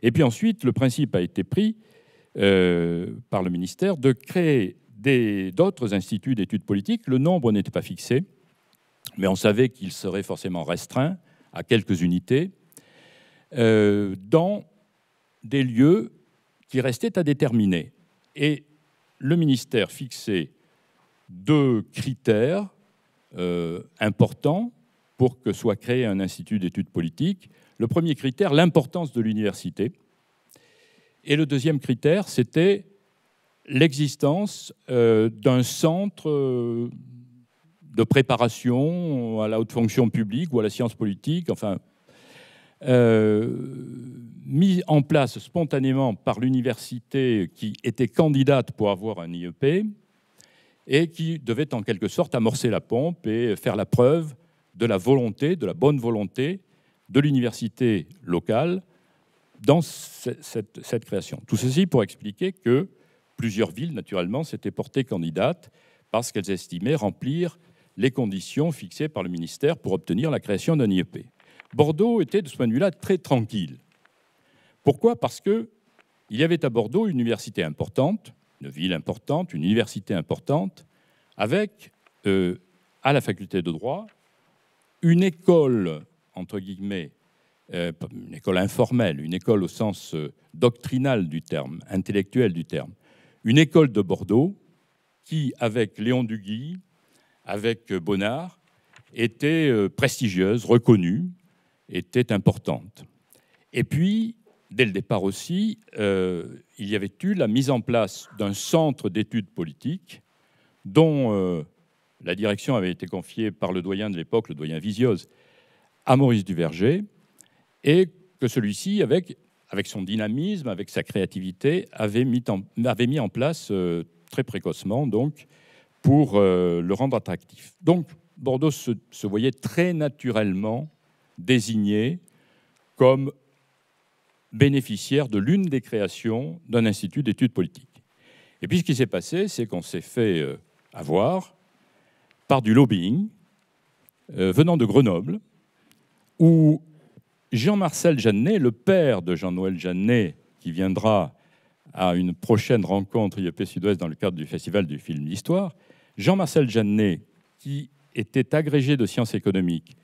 Et puis ensuite, le principe a été pris euh, par le ministère de créer d'autres instituts d'études politiques. Le nombre n'était pas fixé, mais on savait qu'il serait forcément restreint à quelques unités, dans des lieux qui restaient à déterminer. Et le ministère fixait deux critères euh, importants pour que soit créé un institut d'études politiques. Le premier critère, l'importance de l'université. Et le deuxième critère, c'était l'existence euh, d'un centre euh, de préparation à la haute fonction publique ou à la science politique, enfin, mis en place spontanément par l'université qui était candidate pour avoir un IEP, et qui devait en quelque sorte amorcer la pompe et faire la preuve de la volonté, de la bonne volonté de l'université locale dans cette, création. Tout ceci pour expliquer que plusieurs villes, naturellement, s'étaient portées candidates parce qu'elles estimaient remplir les conditions fixées par le ministère pour obtenir la création d'un IEP. Bordeaux était de ce point de vue-là très tranquille. Pourquoi Parce qu'il y avait à Bordeaux une université importante, une ville importante, une université importante, avec euh, à la faculté de droit une école, entre guillemets, euh, une école informelle, une école au sens euh, doctrinal du terme, intellectuel du terme, une école de Bordeaux qui, avec Léon Duguy, avec Bonnard, était prestigieuse, reconnue, était importante. Et puis, dès le départ aussi, euh, il y avait eu la mise en place d'un centre d'études politiques dont euh, la direction avait été confiée par le doyen de l'époque, le doyen Visiose, à Maurice Duverger, et que celui-ci, avec, avec son dynamisme, avec sa créativité, avait mis en, avait mis en place euh, très précocement, donc, pour le rendre attractif. Donc, Bordeaux se, se voyait très naturellement désigné comme bénéficiaire de l'une des créations d'un institut d'études politiques. Et puis ce qui s'est passé, c'est qu'on s'est fait euh, avoir par du lobbying euh, venant de Grenoble, où Jean-Marcel Jeannet, le père de Jean-Noël Jeannet, qui viendra à une prochaine rencontre IEP Sud-Ouest dans le cadre du Festival du film d'histoire, Jean-Marcel Jeannet, qui était agrégé de sciences économiques,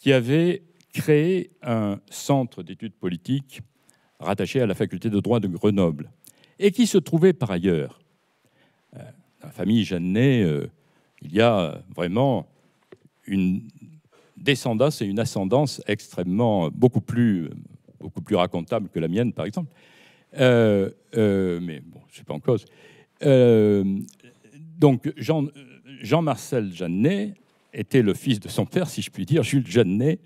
qui avait créé un centre d'études politiques rattaché à la faculté de droit de Grenoble et qui se trouvait par ailleurs euh, dans la famille Jeannet. Euh, il y a vraiment une descendance et une ascendance extrêmement beaucoup plus beaucoup plus racontable que la mienne, par exemple. Euh, mais bon, je suis pas en cause. donc Jean Jean-Marcel Jeannet était le fils de son père, si je puis dire, Jules Jeannet,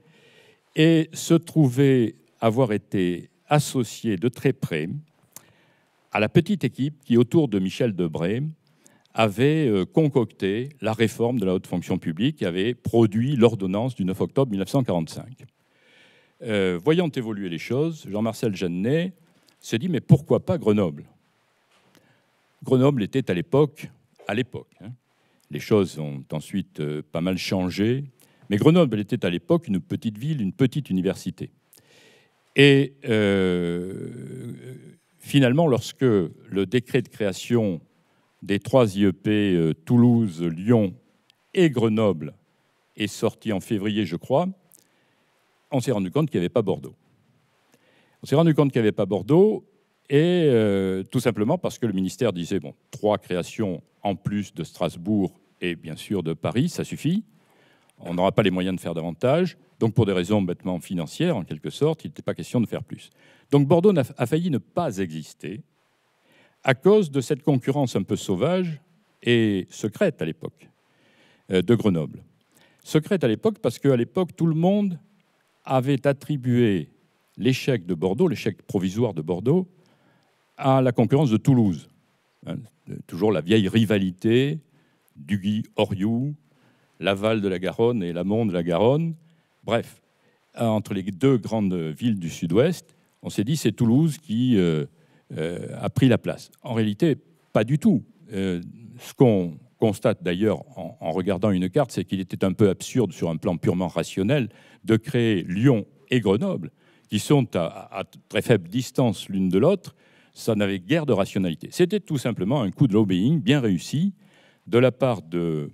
et se trouvait avoir été associé de très près à la petite équipe qui, autour de Michel Debré, avait euh, concocté la réforme de la haute fonction publique et avait produit l'ordonnance du 9 octobre 1945. Euh, voyant évoluer les choses, Jean-Marcel Jeannet se dit mais pourquoi pas Grenoble Grenoble était à l'époque, à l'époque. Hein. Les choses ont ensuite euh, pas mal changé. Mais Grenoble était à l'époque une petite ville, une petite université. Et euh, finalement, lorsque le décret de création des trois IEP euh, Toulouse, Lyon et Grenoble est sorti en février, je crois, on s'est rendu compte qu'il n'y avait pas Bordeaux. On s'est rendu compte qu'il n'y avait pas Bordeaux, et euh, tout simplement parce que le ministère disait bon, trois créations en plus de Strasbourg et bien sûr de Paris, ça suffit on n'aura pas les moyens de faire davantage. Donc, pour des raisons bêtement financières, en quelque sorte, il n'était pas question de faire plus. Donc, Bordeaux a failli ne pas exister à cause de cette concurrence un peu sauvage et secrète à l'époque euh, de Grenoble. Secrète à l'époque parce qu'à l'époque, tout le monde avait attribué l'échec de Bordeaux, l'échec provisoire de Bordeaux, à la concurrence de Toulouse. Hein, toujours la vieille rivalité Guy oriou l'aval de la Garonne et l'amont de la Garonne. Bref, entre les deux grandes villes du sud-ouest, on s'est dit c'est Toulouse qui euh, euh, a pris la place. En réalité, pas du tout. Euh, ce qu'on constate d'ailleurs en, regardant une carte, c'est qu'il était un peu absurde sur un plan purement rationnel de créer Lyon et Grenoble, qui sont à très faible distance l'une de l'autre. Ça n'avait guère de rationalité. C'était tout simplement un coup de lobbying bien réussi de la part de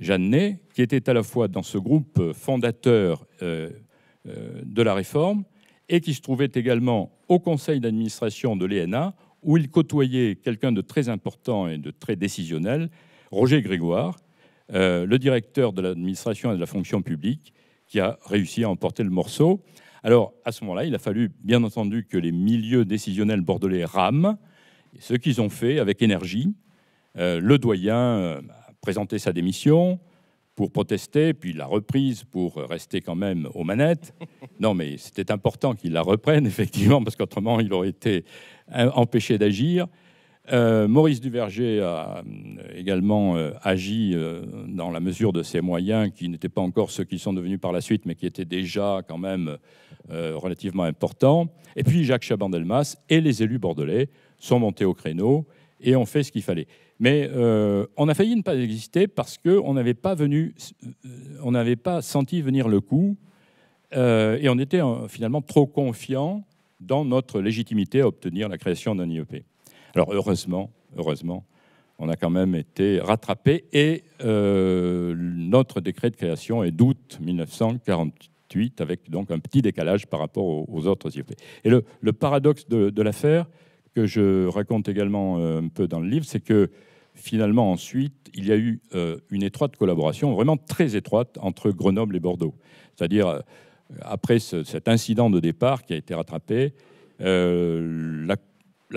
Jeannet, qui était à la fois dans ce groupe fondateur euh, euh, de la réforme et qui se trouvait également au conseil d'administration de l'ENA, où il côtoyait quelqu'un de très important et de très décisionnel, Roger Grégoire, euh, le directeur de l'administration et de la fonction publique, qui a réussi à emporter le morceau. Alors, à ce moment-là, il a fallu, bien entendu, que les milieux décisionnels bordelais rament, ce qu'ils ont fait avec énergie. le doyen présenté sa démission pour protester, puis la reprise pour rester quand même aux manettes. Non, mais c'était important qu'il la reprenne, effectivement, parce qu'autrement, il aurait été euh, empêché d'agir. Euh, Maurice Duverger a euh, également agi dans la mesure de ses moyens, qui n'étaient pas encore ceux qui sont devenus par la suite, mais qui étaient déjà quand même relativement importants. Et puis Jacques Chabandelmas et les élus bordelais sont montés au créneau et ont fait ce qu'il fallait. Mais euh, on a failli ne pas exister parce qu'on euh, n'avait pas, senti venir le coup euh, et on était finalement trop confiant dans notre légitimité à obtenir la création d'un IEP. Alors heureusement, heureusement, on a quand même été rattrapé et notre décret de création est d'août 1948 avec donc un petit décalage par rapport aux, autres IEP. Et le, paradoxe de, de l'affaire, que je raconte également euh, un peu dans le livre, c'est que finalement, ensuite, il y a eu euh, une étroite collaboration, vraiment très étroite, entre Grenoble et Bordeaux. C'est-à-dire, euh, après cet incident de départ qui a été rattrapé, la,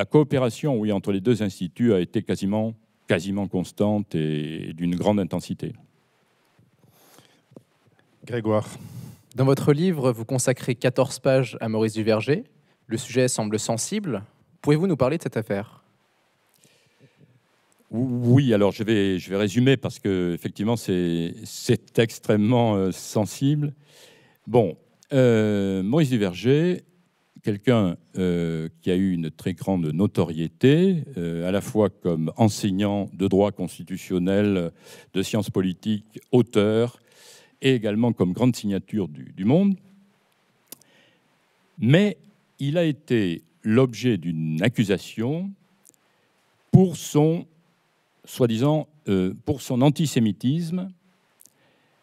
coopération oui, entre les deux instituts a été quasiment, quasiment constante et, et d'une grande intensité. Grégoire. Dans votre livre, vous consacrez 14 pages à Maurice Duverger. Le sujet semble sensible, Pouvez-vous nous parler de cette affaire oui, alors je vais, je vais résumer parce que effectivement c'est extrêmement euh, sensible. Bon, euh, Maurice Duverger, quelqu'un euh, qui a eu une très grande notoriété, à la fois comme enseignant de droit constitutionnel, de sciences politiques, auteur, et également comme grande signature du, du Monde. Mais il a été l'objet d'une accusation pour son soi-disant euh, pour son antisémitisme,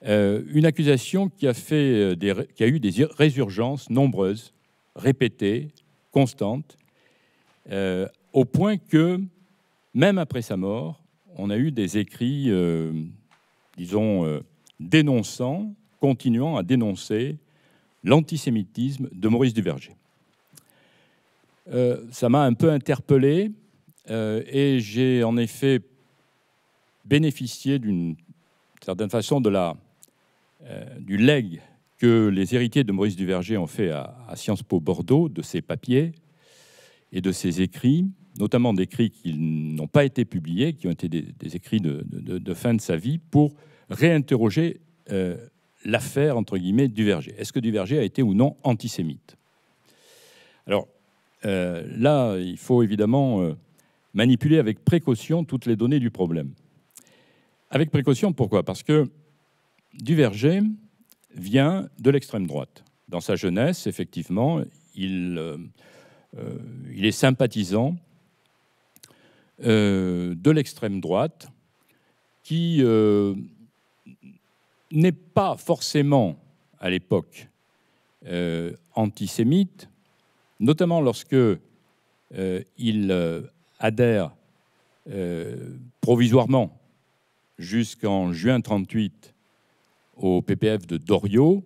euh, une accusation qui a, fait euh, qui a eu des résurgences nombreuses, répétées, constantes, au point que, même après sa mort, on a eu des écrits, disons, dénonçant, continuant à dénoncer l'antisémitisme de Maurice Duverger. Euh, ça m'a un peu interpellé euh, et j'ai en effet bénéficié d'une certaine façon de la, euh, du leg que les héritiers de Maurice Duverger ont fait à, Sciences Po Bordeaux, de ses papiers et de ses écrits, notamment des écrits qui n'ont pas été publiés, qui ont été des, écrits de, de, fin de sa vie, pour réinterroger l'affaire, entre guillemets, Duverger. Est-ce que Duverger a été ou non antisémite Alors, euh, là, il faut évidemment euh, manipuler avec précaution toutes les données du problème. Avec précaution, pourquoi Parce que Duverger vient de l'extrême droite. Dans sa jeunesse, effectivement, il euh, est sympathisant de l'extrême droite qui n'est pas forcément, à l'époque, antisémite, notamment lorsque euh, il euh, adhère euh, provisoirement jusqu'en juin 38 au PPF de Doriot,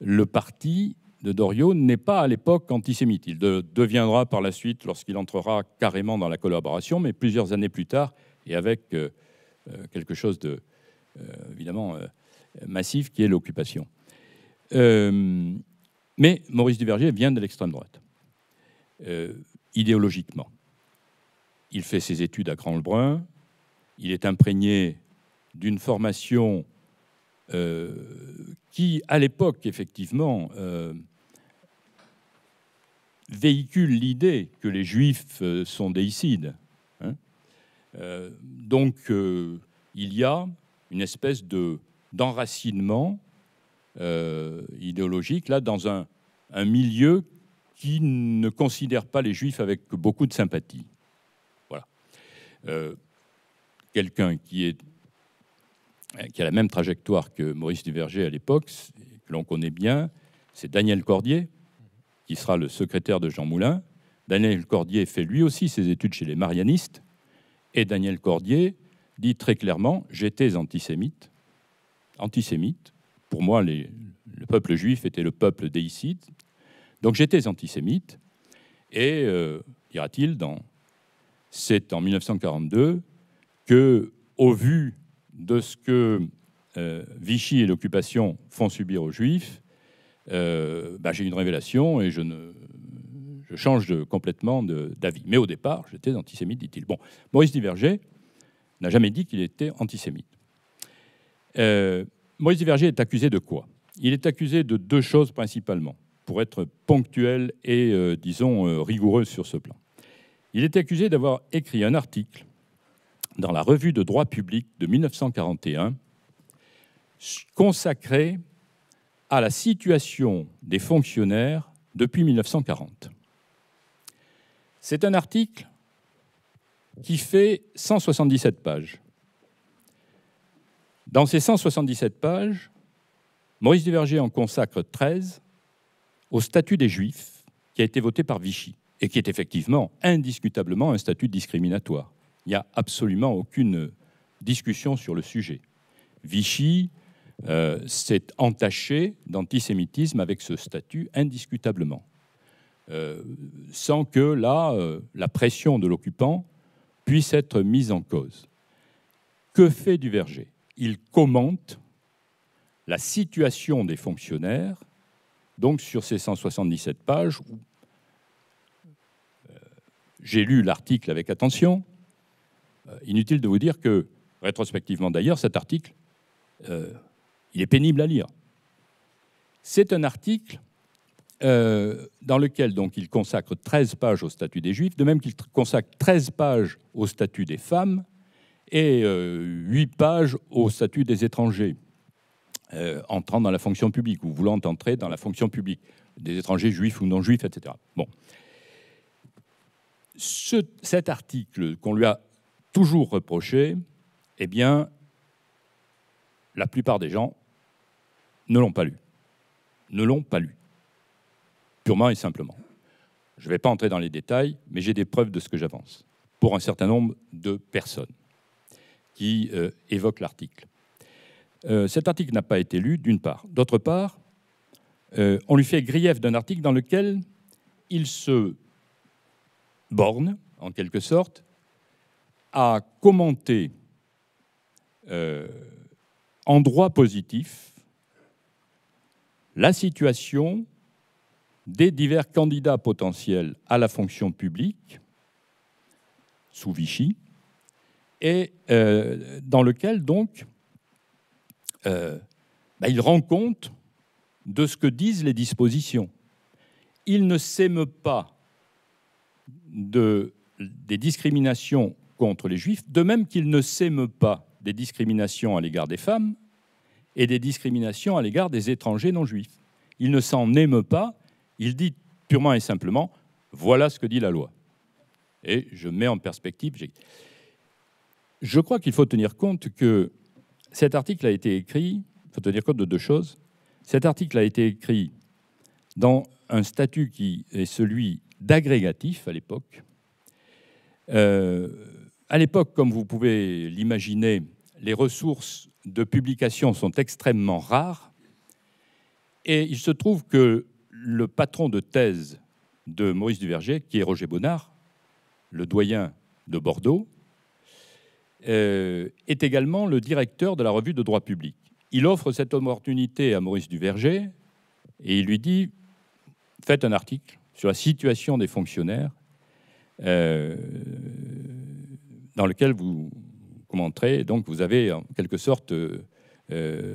le parti de Doriot n'est pas à l'époque antisémite. Il deviendra par la suite lorsqu'il entrera carrément dans la collaboration, mais plusieurs années plus tard, et avec quelque chose de, évidemment, massif qui est l'occupation. mais Maurice Duverger vient de l'extrême droite. Euh, idéologiquement. Il fait ses études à Grand-Lebrun, il est imprégné d'une formation euh, qui, à l'époque, effectivement, euh, véhicule l'idée que les juifs sont déicides. Hein. donc, il y a une espèce de, d'enracinement idéologique là, dans un, un milieu qui ne considère pas les juifs avec beaucoup de sympathie. Voilà. Euh, quelqu'un qui, euh, qui a la même trajectoire que Maurice Duverger à l'époque, que l'on connaît bien, c'est Daniel Cordier, qui sera le secrétaire de Jean Moulin. Daniel Cordier fait lui aussi ses études chez les marianistes. Et Daniel Cordier dit très clairement J'étais antisémite. Antisémite. Pour moi, le peuple juif était le peuple déicide, donc j'étais antisémite, et dira-t-il, euh, dans... c'est en 1942 que, au vu de ce que euh, Vichy et l'occupation font subir aux Juifs, euh, bah, j'ai une révélation et je, change complètement d'avis. Mais au départ, j'étais antisémite, dit-il. Bon, Maurice Diverger n'a jamais dit qu'il était antisémite. Maurice Diverger est accusé de quoi Il est accusé de deux choses principalement pour être ponctuel et, euh, disons, euh, rigoureux sur ce plan. Il est accusé d'avoir écrit un article dans la revue de droit public de 1941 consacré à la situation des fonctionnaires depuis 1940. C'est un article qui fait 177 pages. Dans ces 177 pages, Maurice Duverger en consacre 13 au statut des Juifs qui a été voté par Vichy et qui est effectivement, indiscutablement, un statut discriminatoire. Il n'y a absolument aucune discussion sur le sujet. Vichy euh, s'est entaché d'antisémitisme avec ce statut indiscutablement, euh, sans que là, euh, la pression de l'occupant puisse être mise en cause. Que fait Duverger Il commente la situation des fonctionnaires donc sur ces 177 pages, euh, j'ai lu l'article avec attention. Euh, inutile de vous dire que, rétrospectivement d'ailleurs, cet article, euh, il est pénible à lire. C'est un article dans lequel donc, il consacre 13 pages au statut des juifs, de même qu'il consacre 13 pages au statut des femmes et 8 pages au statut des étrangers. Euh, entrant dans la fonction publique ou voulant entrer dans la fonction publique, des étrangers juifs ou non juifs, etc. Bon. cet article qu'on lui a toujours reproché, eh bien, la plupart des gens ne l'ont pas lu. Ne l'ont pas lu. Purement et simplement. Je ne vais pas entrer dans les détails, mais j'ai des preuves de ce que j'avance pour un certain nombre de personnes qui euh, évoquent l'article. Euh, cet article n'a pas été lu, d'une part. D'autre part, euh, on lui fait grief d'un article dans lequel il se borne, en quelque sorte, à commenter euh, en droit positif la situation des divers candidats potentiels à la fonction publique sous Vichy, et dans lequel donc euh, bah, il rend compte de ce que disent les dispositions. Il ne sème pas de, des discriminations contre les juifs, de même qu'il ne s'aime pas des discriminations à l'égard des femmes et des discriminations à l'égard des étrangers non juifs. Il ne s'en aime pas, il dit purement et simplement, voilà ce que dit la loi. Et je mets en perspective. Je crois qu'il faut tenir compte que cet article a été écrit, il faut tenir compte de deux choses. Cet article a été écrit dans un statut qui est celui d'agrégatif à l'époque. Euh, à l'époque, comme vous pouvez l'imaginer, les ressources de publication sont extrêmement rares. Et il se trouve que le patron de thèse de Maurice Duverger, qui est Roger Bonnard, le doyen de Bordeaux, euh, est également le directeur de la revue de droit public. Il offre cette opportunité à Maurice Duverger et il lui dit Faites un article sur la situation des fonctionnaires euh, dans lequel vous commenterez. Donc vous avez en quelque sorte euh,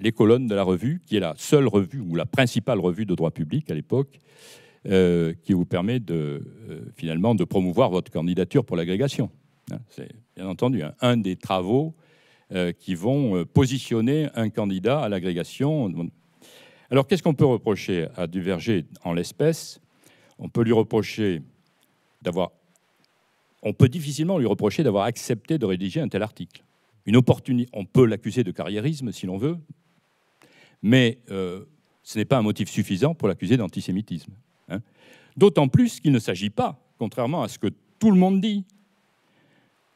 les colonnes de la revue, qui est la seule revue ou la principale revue de droit public à l'époque, qui vous permet de, finalement de promouvoir votre candidature pour l'agrégation. Hein, c'est bien entendu, hein, un des travaux euh, qui vont euh, positionner un candidat à l'agrégation. Alors qu'est-ce qu'on peut reprocher à Duverger en l'espèce On peut lui reprocher d'avoir... On peut difficilement lui reprocher d'avoir accepté de rédiger un tel article. Une on peut l'accuser de carriérisme si l'on veut, mais euh, ce n'est pas un motif suffisant pour l'accuser d'antisémitisme. Hein. D'autant plus qu'il ne s'agit pas, contrairement à ce que tout le monde dit,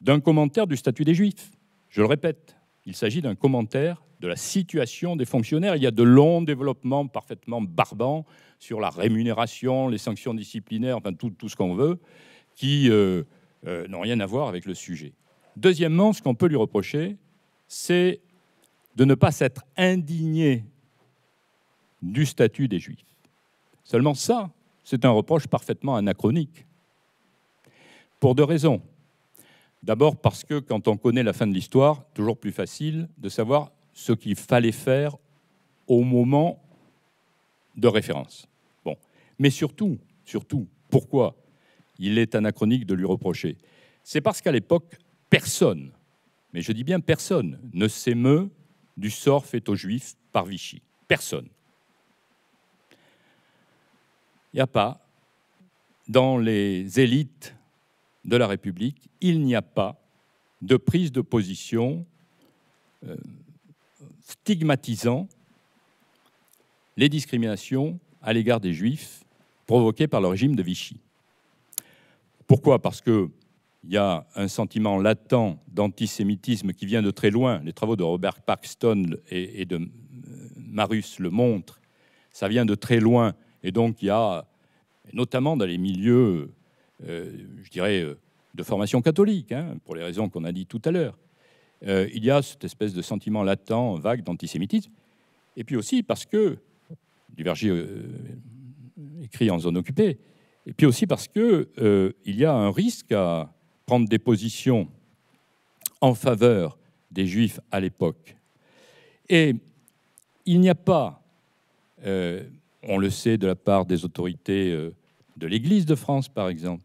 d'un commentaire du statut des Juifs. Je le répète, il s'agit d'un commentaire de la situation des fonctionnaires. Il y a de longs développements parfaitement barbants sur la rémunération, les sanctions disciplinaires, enfin tout, tout ce qu'on veut, qui euh, euh, n'ont rien à voir avec le sujet. Deuxièmement, ce qu'on peut lui reprocher, c'est de ne pas s'être indigné du statut des Juifs. Seulement ça, c'est un reproche parfaitement anachronique. Pour deux raisons. D'abord parce que quand on connaît la fin de l'histoire, toujours plus facile de savoir ce qu'il fallait faire au moment de référence. Bon, mais surtout, surtout, pourquoi il est anachronique de lui reprocher C'est parce qu'à l'époque, personne, mais je dis bien personne, ne s'émeut du sort fait aux Juifs par Vichy. Personne. Il n'y a pas dans les élites de la République, il n'y a pas de prise de position euh, stigmatisant les discriminations à l'égard des juifs provoquées par le régime de Vichy. Pourquoi Parce qu'il y a un sentiment latent d'antisémitisme qui vient de très loin. Les travaux de Robert Parkston et, et de euh, Marus le montrent. Ça vient de très loin. Et donc il y a, notamment dans les milieux euh, je dirais, euh, de formation catholique, hein, pour les raisons qu'on a dit tout à l'heure. Euh, il y a cette espèce de sentiment latent, vague d'antisémitisme, et puis aussi parce que, du Verger écrit en zone occupée, et puis aussi parce qu'il euh, y a un risque à prendre des positions en faveur des juifs à l'époque. Et il n'y a pas, on le sait de la part des autorités de l'Église de France par exemple,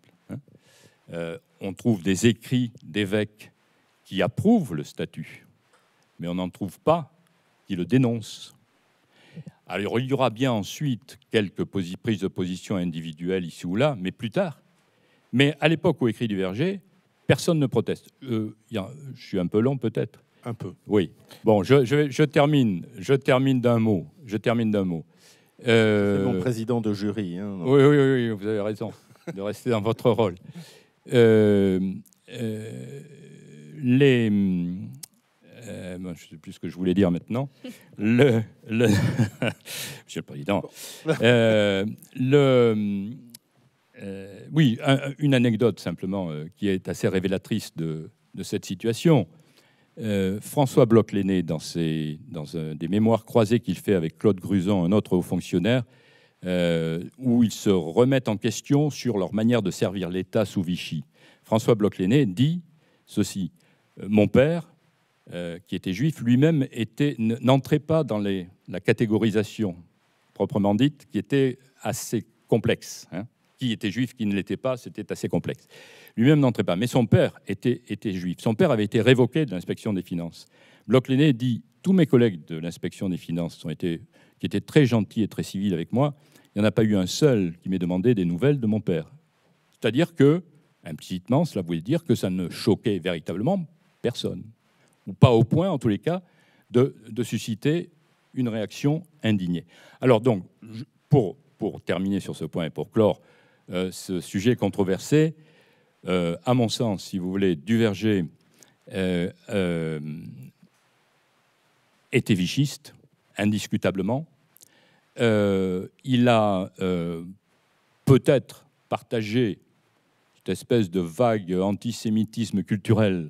euh, on trouve des écrits d'évêques qui approuvent le statut, mais on n'en trouve pas qui le dénoncent. Alors il y aura bien ensuite quelques prises de position individuelles ici ou là, mais plus tard. Mais à l'époque où écrit du Verger, personne ne proteste. Euh, je suis un peu long peut-être. Un peu. Oui. Bon, je, termine. Je termine d'un mot. Je termine d'un mot. C'est mon euh, président de jury. Hein, oui, oui, oui, vous avez raison de rester dans votre rôle. Euh, euh, les, euh, je sais plus ce que je voulais dire maintenant. Monsieur le Président, oui, une anecdote simplement qui est assez révélatrice de, cette situation. François Bloch l'aîné, dans, dans des mémoires croisées qu'il fait avec Claude Gruson, un autre haut fonctionnaire, euh, où ils se remettent en question sur leur manière de servir l'État sous Vichy. François Bloch-Léné dit ceci euh, Mon père, euh, qui était juif, lui-même n'entrait pas dans les, la catégorisation proprement dite, qui était assez complexe. Hein. Qui était juif, qui ne l'était pas, c'était assez complexe. Lui-même n'entrait pas. Mais son père était, était juif. Son père avait été révoqué de l'inspection des finances. Bloch-Léné dit Tous mes collègues de l'inspection des finances ont été qui était très gentil et très civil avec moi, il n'y en a pas eu un seul qui m'ait demandé des nouvelles de mon père. C'est-à-dire que, implicitement, cela voulait dire que ça ne choquait véritablement personne, ou pas au point, en tous les cas, de, susciter une réaction indignée. Alors donc, pour, terminer sur ce point et pour clore euh, ce sujet controversé, euh, à mon sens, si vous voulez, Duverger euh, était vichiste, indiscutablement. Euh, il a euh, peut-être partagé cette espèce de vague antisémitisme culturel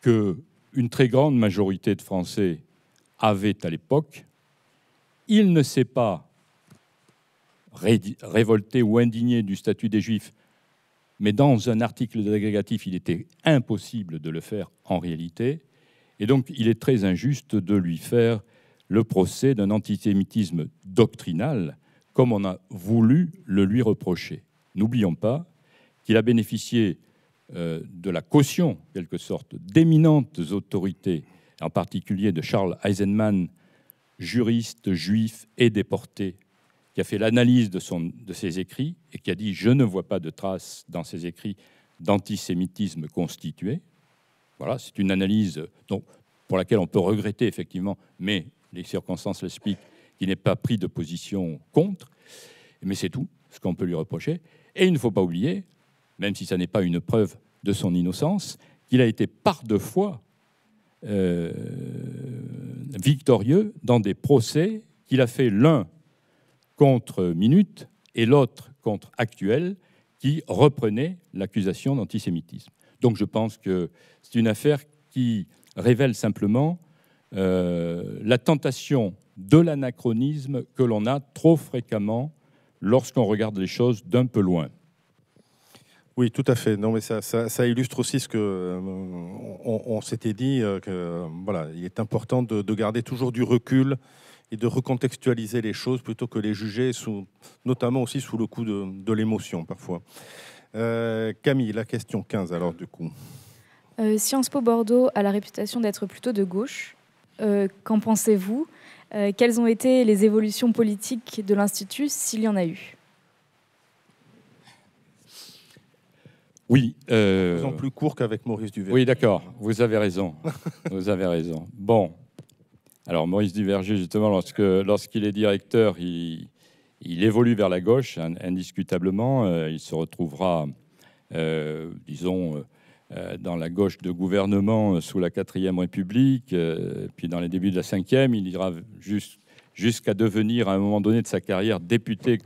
que une très grande majorité de Français avait à l'époque. Il ne s'est pas révolté ou indigné du statut des Juifs, mais dans un article d'agrégatif, il était impossible de le faire en réalité. Et donc, il est très injuste de lui faire le procès d'un antisémitisme doctrinal, comme on a voulu le lui reprocher. N'oublions pas qu'il a bénéficié euh, de la caution, quelque sorte, d'éminentes autorités, en particulier de Charles Eisenman, juriste juif et déporté, qui a fait l'analyse de, ses écrits et qui a dit Je ne vois pas de traces dans ses écrits d'antisémitisme constitué. Voilà, c'est une analyse pour laquelle on peut regretter effectivement, mais les circonstances l'expliquent, qu'il n'ait pas pris de position contre, mais c'est tout ce qu'on peut lui reprocher. Et il ne faut pas oublier, même si ça n'est pas une preuve de son innocence, qu'il a été par deux fois euh, victorieux dans des procès qu'il a fait l'un contre Minute et l'autre contre Actuel, qui reprenait l'accusation d'antisémitisme. Donc je pense que c'est une affaire qui révèle simplement euh, la tentation de l'anachronisme que l'on a trop fréquemment lorsqu'on regarde les choses d'un peu loin. Oui, tout à fait. Non, mais ça, illustre aussi ce que euh, on, s'était dit euh, que voilà, il est important de, garder toujours du recul et de recontextualiser les choses plutôt que les juger notamment aussi sous le coup de, l'émotion parfois. Camille, la question 15 alors du coup. Sciences Po Bordeaux a la réputation d'être plutôt de gauche. Euh, qu'en pensez-vous euh, Quelles ont été les évolutions politiques de l'Institut, s'il y en a eu Oui. Euh, plus court qu'avec Maurice Duverger. Oui, d'accord. Vous avez raison. vous avez raison. Bon. Alors, Maurice Duverger, justement, lorsque, lorsqu'il est directeur, il, évolue vers la gauche, indiscutablement. il se retrouvera, disons, euh, dans la gauche de gouvernement euh, sous la 4ème République, euh, puis dans les débuts de la 5e, il ira jusqu'à devenir à un moment donné de sa carrière député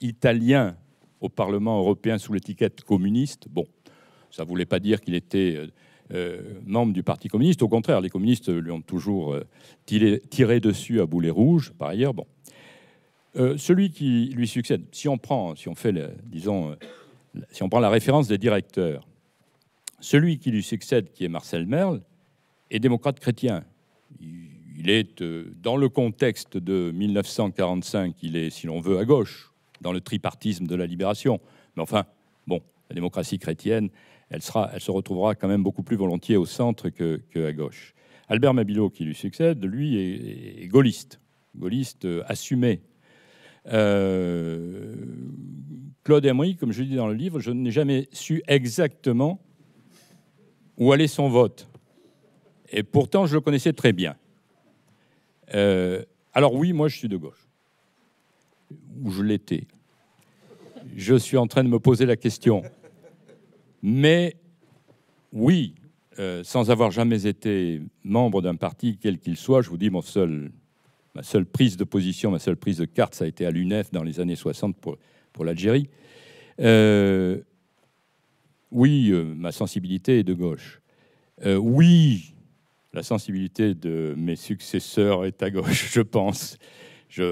italien au Parlement européen sous l'étiquette communiste. Bon, ça ne voulait pas dire qu'il était membre du Parti communiste. Au contraire, les communistes lui ont toujours tiré, dessus à boulet rouge, par ailleurs. Bon. celui qui lui succède, si on prend, si on fait, disons, si on prend la référence des directeurs, celui qui lui succède, qui est Marcel Merle, est démocrate chrétien. Il est, euh, dans le contexte de 1945, il est, si l'on veut, à gauche, dans le tripartisme de la libération. Mais enfin, bon, la démocratie chrétienne, elle, se retrouvera quand même beaucoup plus volontiers au centre que, à gauche. Albert Mabilot, qui lui succède, lui, est, gaulliste, gaulliste euh, assumé. Euh, Claude Emery, comme je dis dans le livre, je n'ai jamais su exactement où allait son vote. Et pourtant, je le connaissais très bien. Euh, alors oui, moi, je suis de gauche. Ou je l'étais. Je suis en train de me poser la question. Mais oui, euh, sans avoir jamais été membre d'un parti, quel qu'il soit, je vous dis, mon seul, ma seule prise de position, ma seule prise de carte, ça a été à l'UNEF dans les années 60 pour, pour l'Algérie. Euh, oui, euh, ma sensibilité est de gauche. Euh, oui, la sensibilité de mes successeurs est à gauche, je pense.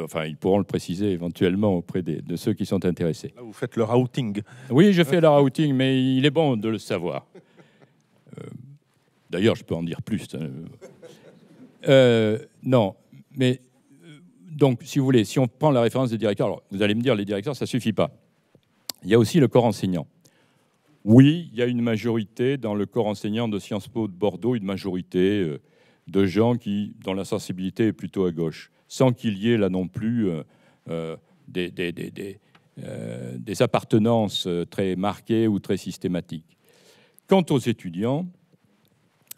enfin, ils pourront le préciser éventuellement auprès de ceux qui sont intéressés. vous faites le routing. Oui, je fais le routing, mais il est bon de le savoir. Euh, d'ailleurs, je peux en dire plus. Hein. non, mais donc, si vous voulez, si on prend la référence des directeurs, vous allez me dire, les directeurs, ça ne suffit pas. Il y a aussi le corps enseignant. Oui, il y a une majorité dans le corps enseignant de Sciences Po de Bordeaux, une majorité euh, de gens qui, dont la sensibilité est plutôt à gauche, sans qu'il y ait là non plus euh, euh, des, appartenances très marquées ou très systématiques. Quant aux étudiants,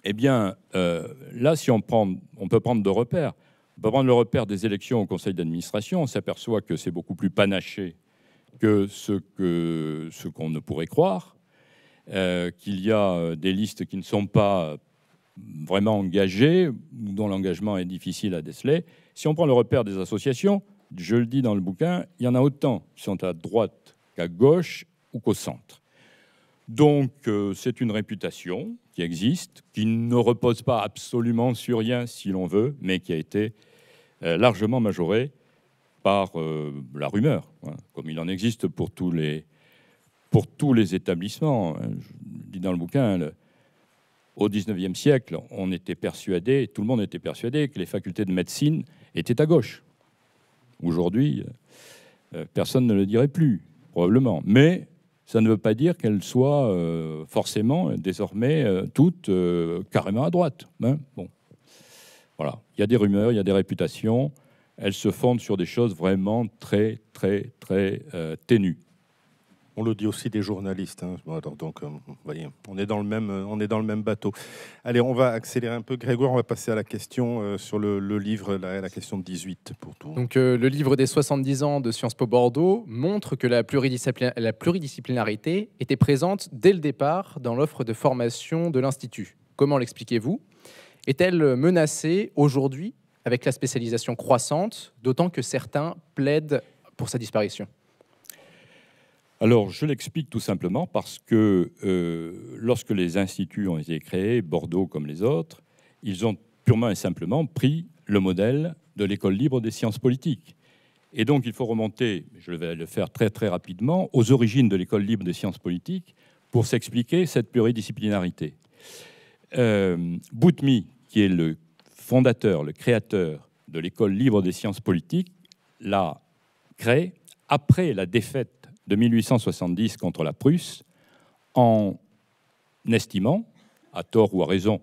eh bien, là, si on, peut prendre de repères. On peut prendre le repère des élections au conseil d'administration. On s'aperçoit que c'est beaucoup plus panaché que ce qu'on ne pourrait croire. Euh, qu'il y a euh, des listes qui ne sont pas euh, vraiment engagées, dont l'engagement est difficile à déceler. Si on prend le repère des associations, je le dis dans le bouquin, il y en a autant qui sont à droite qu'à gauche ou qu'au centre. Donc c'est une réputation qui existe, qui ne repose pas absolument sur rien si l'on veut, mais qui a été largement majorée par la rumeur, hein, comme il en existe pour tous les pour tous les établissements. Hein, je dis dans le bouquin, au au XIXe siècle, on était persuadé, tout le monde était persuadé que les facultés de médecine étaient à gauche. Aujourd'hui, euh, euh, personne ne le dirait plus, probablement. Mais ça ne veut pas dire qu'elles soient euh, forcément désormais toutes carrément à droite. Hein. bon. Voilà. Il y a des rumeurs, il y a des réputations. Elles se fondent sur des choses vraiment très, très, très ténues. On le dit aussi des journalistes. Hein. donc, euh, voyez, on est, dans le même, euh, on est dans le même bateau. Allez, on va accélérer un peu. Grégoire, on va passer à la question euh, sur le, livre, la, question de 18 pour tout. Donc, le livre des 70 ans de Sciences Po Bordeaux montre que la pluridisciplinarité était présente dès le départ dans l'offre de formation de l'Institut. Comment l'expliquez-vous Est-elle menacée aujourd'hui avec la spécialisation croissante, d'autant que certains plaident pour sa disparition alors, je l'explique tout simplement parce que euh, lorsque les instituts ont été créés, Bordeaux comme les autres, ils ont purement et simplement pris le modèle de l'école libre des sciences politiques. Et donc, il faut remonter, je vais le faire très très rapidement, aux origines de l'école libre des sciences politiques pour s'expliquer cette pluridisciplinarité. Euh, Boutmi, qui est le fondateur, le créateur de l'école libre des sciences politiques, l'a créé après la défaite de 1870 contre la Prusse en estimant, à tort ou à raison,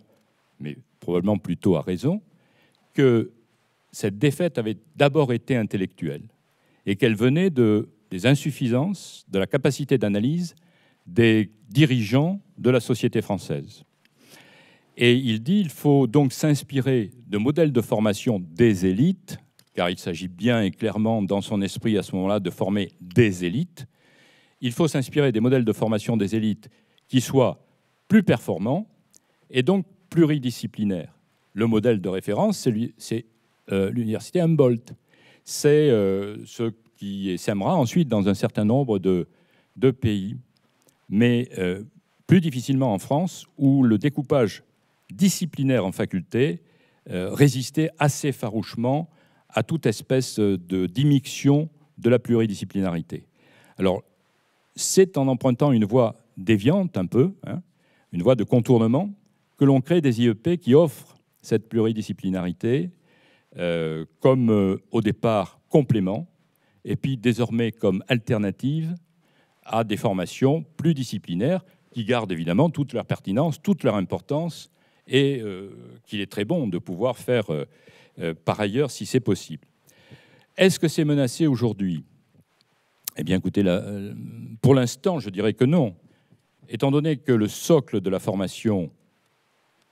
mais probablement plutôt à raison, que cette défaite avait d'abord été intellectuelle et qu'elle venait de, des insuffisances de la capacité d'analyse des dirigeants de la société française. Et il dit il faut donc s'inspirer de modèles de formation des élites car il s'agit bien et clairement dans son esprit à ce moment-là de former des élites. Il faut s'inspirer des modèles de formation des élites qui soient plus performants et donc pluridisciplinaires. Le modèle de référence, c'est euh, l'université Humboldt. C'est euh, ce qui s'aimera ensuite dans un certain nombre de, de pays, mais euh, plus difficilement en France, où le découpage disciplinaire en faculté résistait assez farouchement à toute espèce euh, de de la pluridisciplinarité. Alors, c'est en empruntant une voie déviante un peu, hein, une voie de contournement, que l'on crée des IEP qui offrent cette pluridisciplinarité euh, comme euh, au départ complément, et puis désormais comme alternative à des formations plus disciplinaires qui gardent évidemment toute leur pertinence, toute leur importance, et qu'il est très bon de pouvoir faire euh, par ailleurs si c'est possible. Est-ce que c'est menacé aujourd'hui Eh bien écoutez, euh, pour l'instant, je dirais que non. Étant donné que le socle de la formation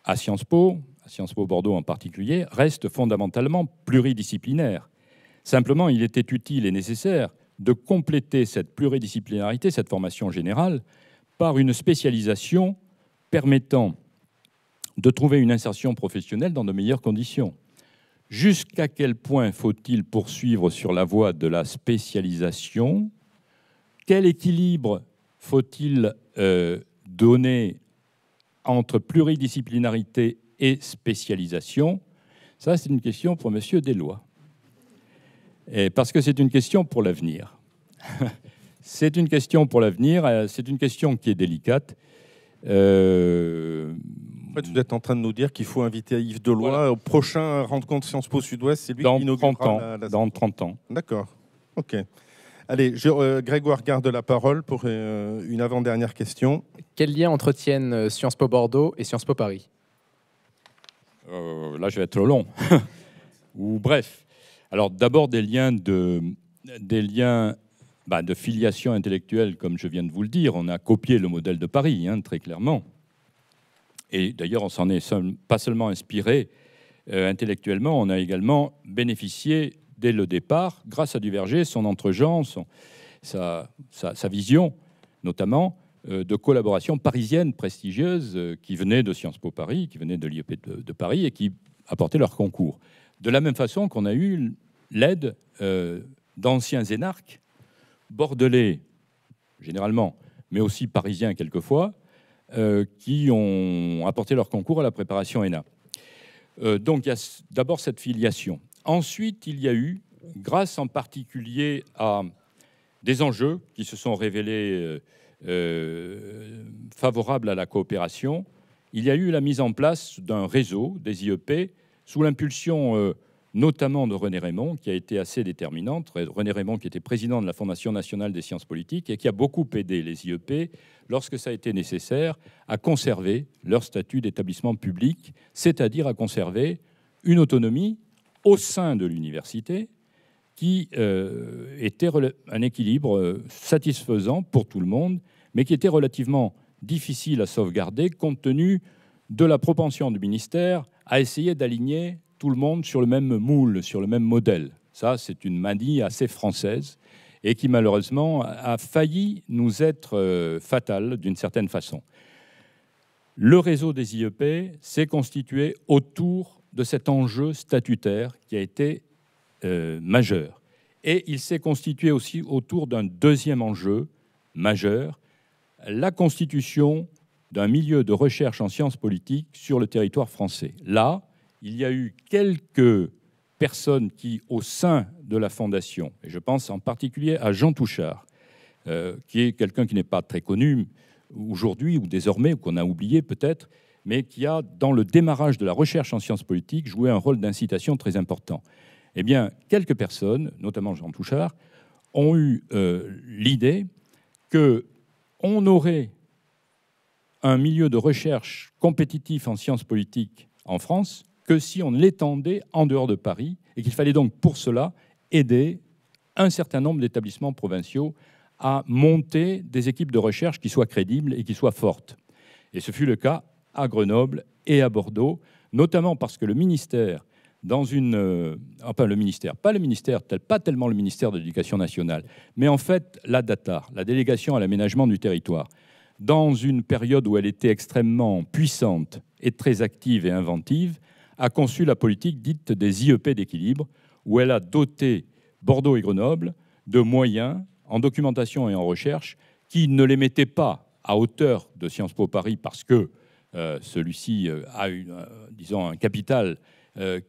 à Sciences Po, à Sciences Po Bordeaux en particulier, reste fondamentalement pluridisciplinaire. Simplement, il était utile et nécessaire de compléter cette pluridisciplinarité, cette formation générale, par une spécialisation permettant de trouver une insertion professionnelle dans de meilleures conditions. Jusqu'à quel point faut-il poursuivre sur la voie de la spécialisation Quel équilibre faut-il euh, donner entre pluridisciplinarité et spécialisation Ça, c'est une question pour M. Deslois. parce que c'est une question pour l'avenir. c'est une question pour l'avenir, euh, c'est une question qui est délicate. Euh, vous êtes en train de nous dire qu'il faut inviter Yves Deloy au prochain rencontre Sciences Po Sud-Ouest. C'est lui dans 30 ans, Dans 30 ans. D'accord. OK. Allez, euh, Grégoire garde la parole pour euh, une avant-dernière question. Quel lien entretiennent euh, Sciences Po Bordeaux et Sciences Po Paris Là, je vais être long. Ou bref. Alors, d'abord, des liens de, des liens bah, de filiation intellectuelle, comme je viens de vous le dire. On a copié le modèle de Paris, hein, très clairement. Et d'ailleurs, on s'en est pas seulement inspiré euh, intellectuellement, on a également bénéficié dès le départ, grâce à Duverger, son entre son, sa, vision, notamment euh, de collaboration parisienne prestigieuse euh, qui venait de Sciences Po Paris, qui venait de l'IEP de, Paris et qui apportait leur concours. De la même façon qu'on a eu l'aide d'anciens énarques bordelais, généralement, mais aussi parisiens quelquefois, euh, qui ont apporté leur concours à la préparation ENA. Euh, donc il y a d'abord cette filiation. Ensuite, il y a eu, grâce en particulier à des enjeux qui se sont révélés euh, favorables à la coopération, il y a eu la mise en place d'un réseau des IEP sous l'impulsion notamment de René Raymond, qui a été assez déterminante. René Raymond, qui était président de la Fondation nationale des sciences politiques et qui a beaucoup aidé les IEP, lorsque ça a été nécessaire, à conserver leur statut d'établissement public, c'est-à-dire à conserver une autonomie au sein de l'université qui euh, était un équilibre euh, satisfaisant pour tout le monde, mais qui était relativement difficile à sauvegarder compte tenu de la propension du ministère à essayer d'aligner tout le monde sur le même moule, sur le même modèle. Ça, c'est une manie assez française et qui malheureusement a failli nous être euh, fatale d'une certaine façon. Le réseau des IEP s'est constitué autour de cet enjeu statutaire qui a été euh, majeur. Et il s'est constitué aussi autour d'un deuxième enjeu majeur, la constitution d'un milieu de recherche en sciences politiques sur le territoire français. Là, il y a eu quelques personnes qui, au sein de la Fondation, et je pense en particulier à Jean Touchard, euh, qui est quelqu'un qui n'est pas très connu aujourd'hui ou désormais, ou qu'on a oublié peut-être, mais qui a, dans le démarrage de la recherche en sciences politiques, joué un rôle d'incitation très important. Eh bien, quelques personnes, notamment Jean Touchard, ont eu euh, l'idée que aurait un milieu de recherche compétitif en sciences politiques en France que si on l'étendait en dehors de Paris, et qu'il fallait donc pour cela aider un certain nombre d'établissements provinciaux à monter des équipes de recherche qui soient crédibles et qui soient fortes. Et ce fut le cas à Grenoble et à Bordeaux, notamment parce que le ministère, dans une, euh, enfin le ministère, pas le ministère, pas tellement le ministère de l'Éducation nationale, mais en fait la DATAR, la délégation à l'aménagement du territoire, dans une période où elle était extrêmement puissante et très active et inventive, a conçu la politique dite des IEP d'équilibre, où elle a doté Bordeaux et Grenoble de moyens en documentation et en recherche qui ne les mettaient pas à hauteur de Sciences Po Paris parce que euh, celui-ci euh, a une, euh, disons un capital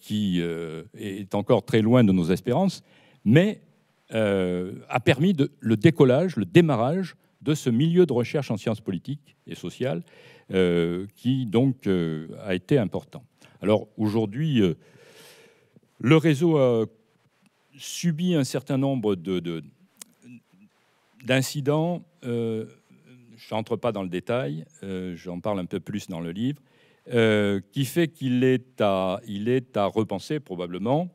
qui est encore très loin de nos espérances, mais a permis le décollage, le démarrage de ce milieu de recherche en sciences politiques et sociales qui donc a été important. Alors aujourd'hui, euh, le réseau a subi un certain nombre de, d'incidents. Euh, je n'entre pas dans le détail, euh, j'en parle un peu plus dans le livre, euh, qui fait qu'il est à, il est à repenser probablement.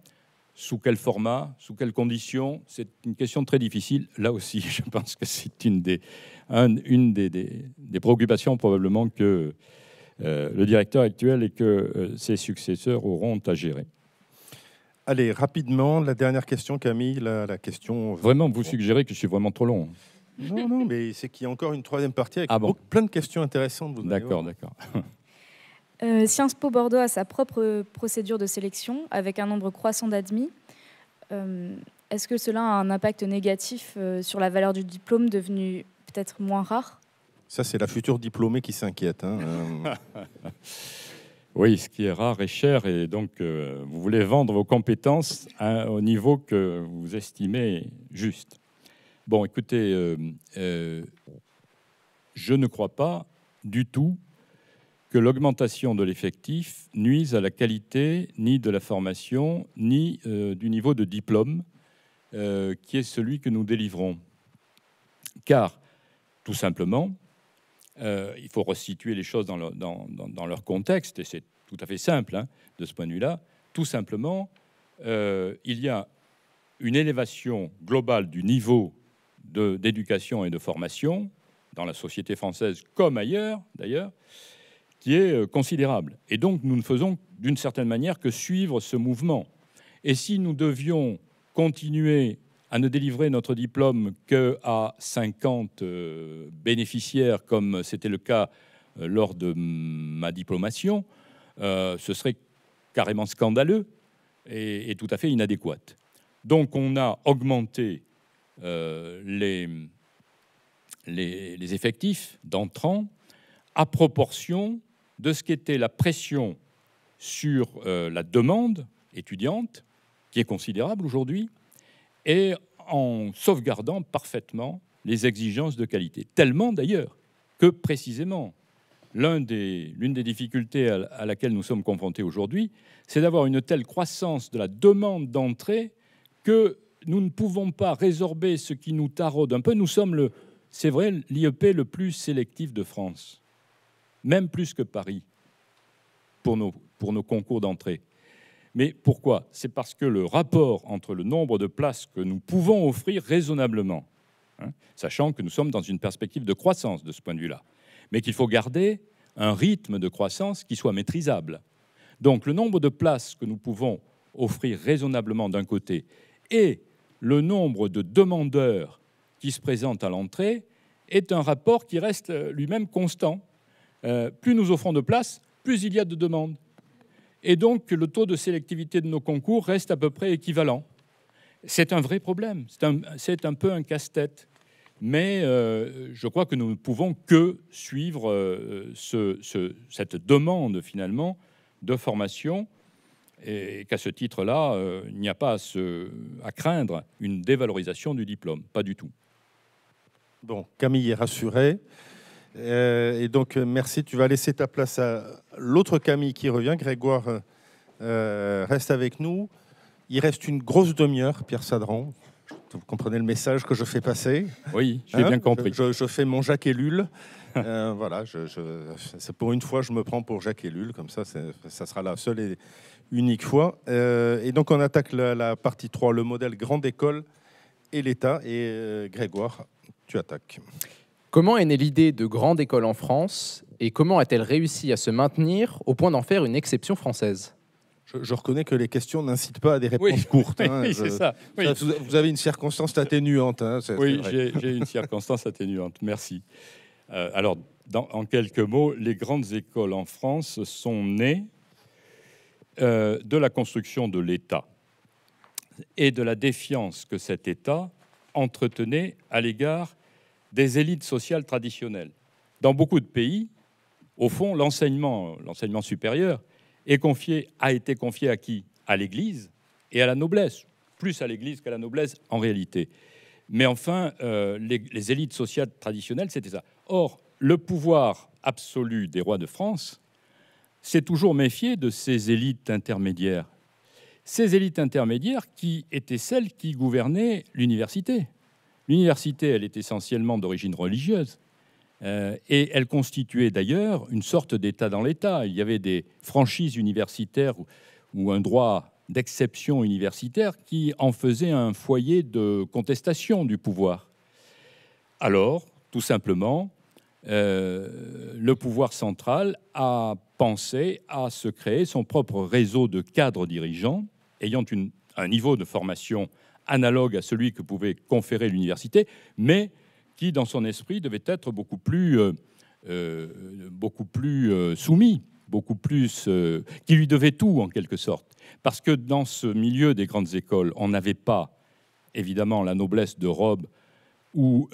Sous quel format, sous quelles conditions C'est une question très difficile. Là aussi, je pense que c'est une des, une des, des préoccupations probablement que euh, le directeur actuel et que euh, ses successeurs auront à gérer. Allez, rapidement, la dernière question, Camille, la, question... Euh, vraiment, vous suggérez que je suis vraiment trop long. Hein. Non, non, mais c'est qu'il y a encore une troisième partie avec ah plein de questions intéressantes. D'accord, d'accord. Sciences Po Bordeaux a sa propre procédure de sélection avec un nombre croissant d'admis. Est-ce que cela a un impact négatif sur la valeur du diplôme devenu peut-être moins rare ça, c'est la future diplômée qui s'inquiète. Hein, euh. oui, ce qui est rare et cher. Et donc, euh, vous voulez vendre vos compétences hein, au niveau que vous estimez juste. Bon, écoutez, euh, je ne crois pas du tout que l'augmentation de l'effectif nuise à la qualité ni de la formation ni du niveau de diplôme qui est celui que nous délivrons. Car, tout simplement, euh, il faut restituer les choses dans, leur contexte, et c'est tout à fait simple hein, de ce point de vue-là. Tout simplement, euh, il y a une élévation globale du niveau d'éducation et de formation dans la société française comme ailleurs, d'ailleurs, qui est euh, considérable. Et donc, nous ne faisons d'une certaine manière que suivre ce mouvement. Et si nous devions continuer à ne délivrer notre diplôme que à 50 euh, bénéficiaires, comme c'était le cas euh, lors de ma diplomation, euh, ce serait carrément scandaleux et, tout à fait inadéquat. Donc on a augmenté les, effectifs d'entrants à proportion de ce qu'était la pression sur la demande étudiante, qui est considérable aujourd'hui, et en sauvegardant parfaitement les exigences de qualité. Tellement d'ailleurs que précisément, l'une des, difficultés à, laquelle nous sommes confrontés aujourd'hui, c'est d'avoir une telle croissance de la demande d'entrée que nous ne pouvons pas résorber ce qui nous taraude un peu. Nous sommes, le, c'est vrai, l'IEP le plus sélectif de France, même plus que Paris, pour nos concours d'entrée. Mais pourquoi C'est parce que le rapport entre le nombre de places que nous pouvons offrir raisonnablement, hein, sachant que nous sommes dans une perspective de croissance de ce point de vue-là, mais qu'il faut garder un rythme de croissance qui soit maîtrisable. Donc le nombre de places que nous pouvons offrir raisonnablement d'un côté et le nombre de demandeurs qui se présentent à l'entrée est un rapport qui reste euh, lui-même constant. Euh, plus nous offrons de places, plus il y a de demandes et donc le taux de sélectivité de nos concours reste à peu près équivalent. C'est un vrai problème, c'est un, un, peu un casse-tête, mais euh, je crois que nous ne pouvons que suivre euh, cette demande finalement de formation et qu'à ce titre-là, euh, il n'y a pas à, craindre une dévalorisation du diplôme, pas du tout. Bon, Camille est rassurée. Euh, et donc, euh, merci. Tu vas laisser ta place à l'autre Camille qui revient. Grégoire euh, reste avec nous. Il reste une grosse demi-heure, Pierre Sadran. Vous comprenez le message que je fais passer Oui, j'ai hein? bien compris. Je, fais mon Jacques Ellul. voilà, pour une fois, je me prends pour Jacques Ellul. Comme ça, ça sera la seule et unique fois. et donc, on attaque la, la, partie 3, le modèle grande école et l'État. Et Grégoire, tu attaques. Comment est née l'idée de grande école en France et comment a-t-elle réussi à se maintenir au point d'en faire une exception française je, reconnais que les questions n'incitent pas à des réponses courtes. Hein, ça, vous avez une circonstance atténuante. Hein, oui, j'ai une circonstance atténuante. Merci. Euh, alors, en quelques mots, les grandes écoles en France sont nées euh, de la construction de l'État et de la défiance que cet État entretenait à l'égard des élites sociales traditionnelles. Dans beaucoup de pays, au fond, l'enseignement, l'enseignement supérieur, est confié, a été confié à qui À l'Église et à la noblesse, plus à l'Église qu'à la noblesse en réalité. Mais enfin, euh, les, élites sociales traditionnelles, c'était ça. Or, le pouvoir absolu des rois de France s'est toujours méfié de ces élites intermédiaires. Ces élites intermédiaires qui étaient celles qui gouvernaient l'université, L'université, elle est essentiellement d'origine religieuse. Euh, et elle constituait d'ailleurs une sorte d'État dans l'État. Il y avait des franchises universitaires ou, un droit d'exception universitaire qui en faisait un foyer de contestation du pouvoir. Alors, tout simplement, euh, le pouvoir central a pensé à se créer son propre réseau de cadres dirigeants ayant un niveau de formation analogue à celui que pouvait conférer l'université, mais qui, dans son esprit, devait être beaucoup plus, euh, euh, beaucoup plus euh, soumis, beaucoup plus, qui lui devait tout en quelque sorte. Parce que dans ce milieu des grandes écoles, on n'avait pas, évidemment, la noblesse de robe ou,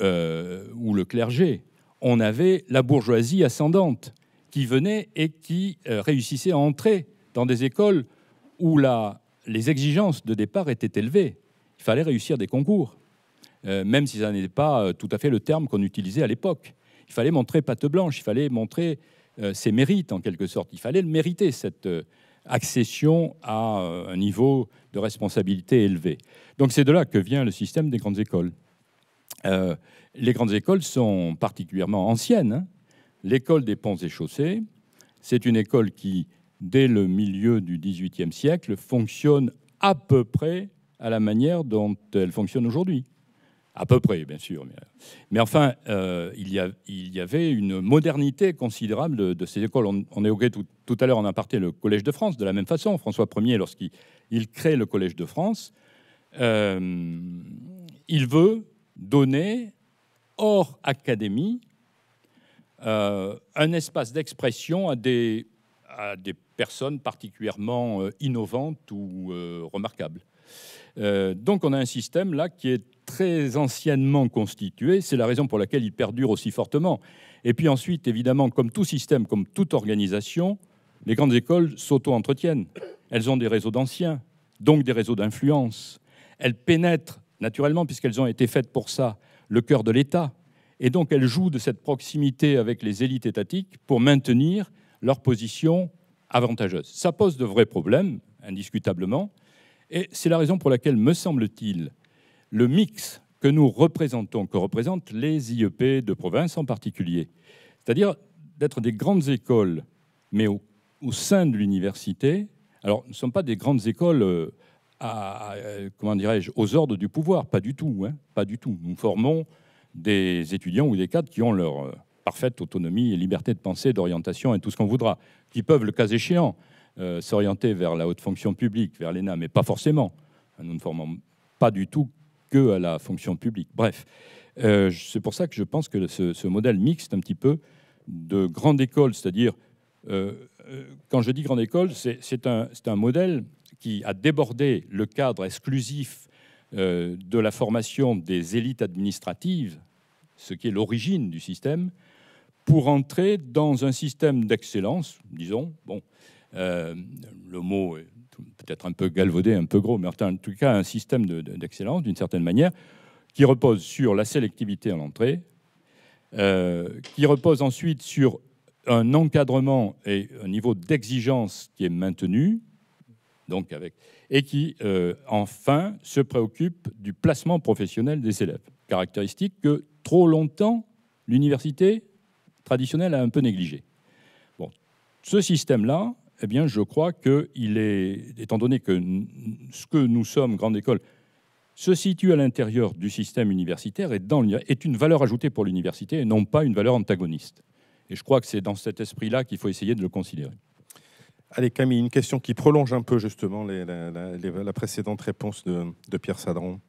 ou le clergé, on avait la bourgeoisie ascendante qui venait et qui réussissait à entrer dans des écoles où la, les exigences de départ étaient élevées il fallait réussir des concours, euh, même si ça n'était pas euh, tout à fait le terme qu'on utilisait à l'époque. Il fallait montrer patte blanche, il fallait montrer euh, ses mérites en quelque sorte. Il fallait le mériter, cette accession à un niveau de responsabilité élevé. Donc c'est de là que vient le système des grandes écoles. les grandes écoles sont particulièrement anciennes. Hein. L'école des ponts et chaussées, c'est une école qui, dès le milieu du XVIIIe siècle, fonctionne à peu près à la manière dont elle fonctionne aujourd'hui. À peu près, bien sûr. Mais, enfin, euh, il, y avait une modernité considérable de, ces écoles. On, est évoquait tout, tout à l'heure en aparté le Collège de France. De la même façon, François Ier, lorsqu'il crée le Collège de France, euh, il veut donner, hors académie, euh, un espace d'expression à des personnes particulièrement innovantes ou remarquables. Euh, donc on a un système là qui est très anciennement constitué, c'est la raison pour laquelle il perdure aussi fortement. Et puis ensuite, évidemment, comme tout système, comme toute organisation, les grandes écoles s'auto-entretiennent. Elles ont des réseaux d'anciens, donc des réseaux d'influence. Elles pénètrent, naturellement, puisqu'elles ont été faites pour ça, le cœur de l'État. Et donc elles jouent de cette proximité avec les élites étatiques pour maintenir leur position avantageuse. Ça pose de vrais problèmes, indiscutablement, et c'est la raison pour laquelle, me semble-t-il, le mix que nous représentons, que représentent les IEP de province en particulier, c'est-à-dire d'être des grandes écoles, mais au, sein de l'université. Alors, nous ne sommes pas des grandes écoles euh, comment dirais-je, aux ordres du pouvoir, pas du tout, hein, pas du tout. Nous formons des étudiants ou des cadres qui ont leur euh, parfaite autonomie et liberté de pensée, d'orientation et tout ce qu'on voudra, qui peuvent, le cas échéant, euh, s'orienter vers la haute fonction publique, vers l'ENA, mais pas forcément. Nous ne formons pas du tout que à la fonction publique. Bref, euh, c'est pour ça que je pense que ce, modèle mixte, un petit peu, de grande école, c'est-à-dire, euh, quand je dis grande école, c'est un, un, modèle qui a débordé le cadre exclusif de la formation des élites administratives, ce qui est l'origine du système, pour entrer dans un système d'excellence, disons, bon, euh, le mot est peut-être un peu galvaudé, un peu gros, mais en tout cas un système d'excellence d'une certaine manière, qui repose sur la sélectivité à l'entrée, euh, qui repose ensuite sur un encadrement et un niveau d'exigence qui est maintenu, donc avec, et qui euh, enfin se préoccupe du placement professionnel des élèves, caractéristique que trop longtemps l'université traditionnelle a un peu négligé. Bon, ce système-là eh bien, je crois qu'il est, étant donné que ce que nous sommes, grande école, se situe à l'intérieur du système universitaire et est une valeur ajoutée pour l'université et non pas une valeur antagoniste. Et je crois que c'est dans cet esprit-là qu'il faut essayer de le considérer. Allez Camille, une question qui prolonge un peu justement la, précédente réponse de, Pierre Sadron.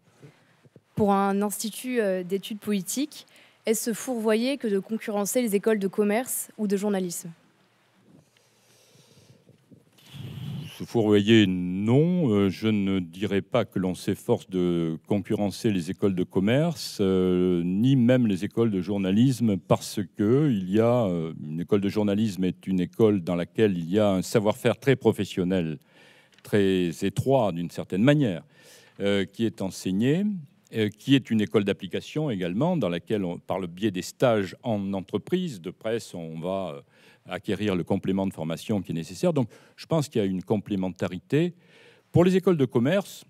Pour un institut euh, d'études politiques, est-ce fourvoyé que de concurrencer les écoles de commerce ou de journalisme Fourvoyer, non. Euh, je ne dirais pas que l'on s'efforce de concurrencer les écoles de commerce, euh, ni même les écoles de journalisme, parce que il y a euh, une école de journalisme est une école dans laquelle il y a un savoir-faire très professionnel, très étroit d'une certaine manière, qui est enseigné qui est une école d'application également, dans laquelle, on, par le biais des stages en entreprise de presse, on va acquérir le complément de formation qui est nécessaire. Donc je pense qu'il y a une complémentarité. Pour les écoles de commerce,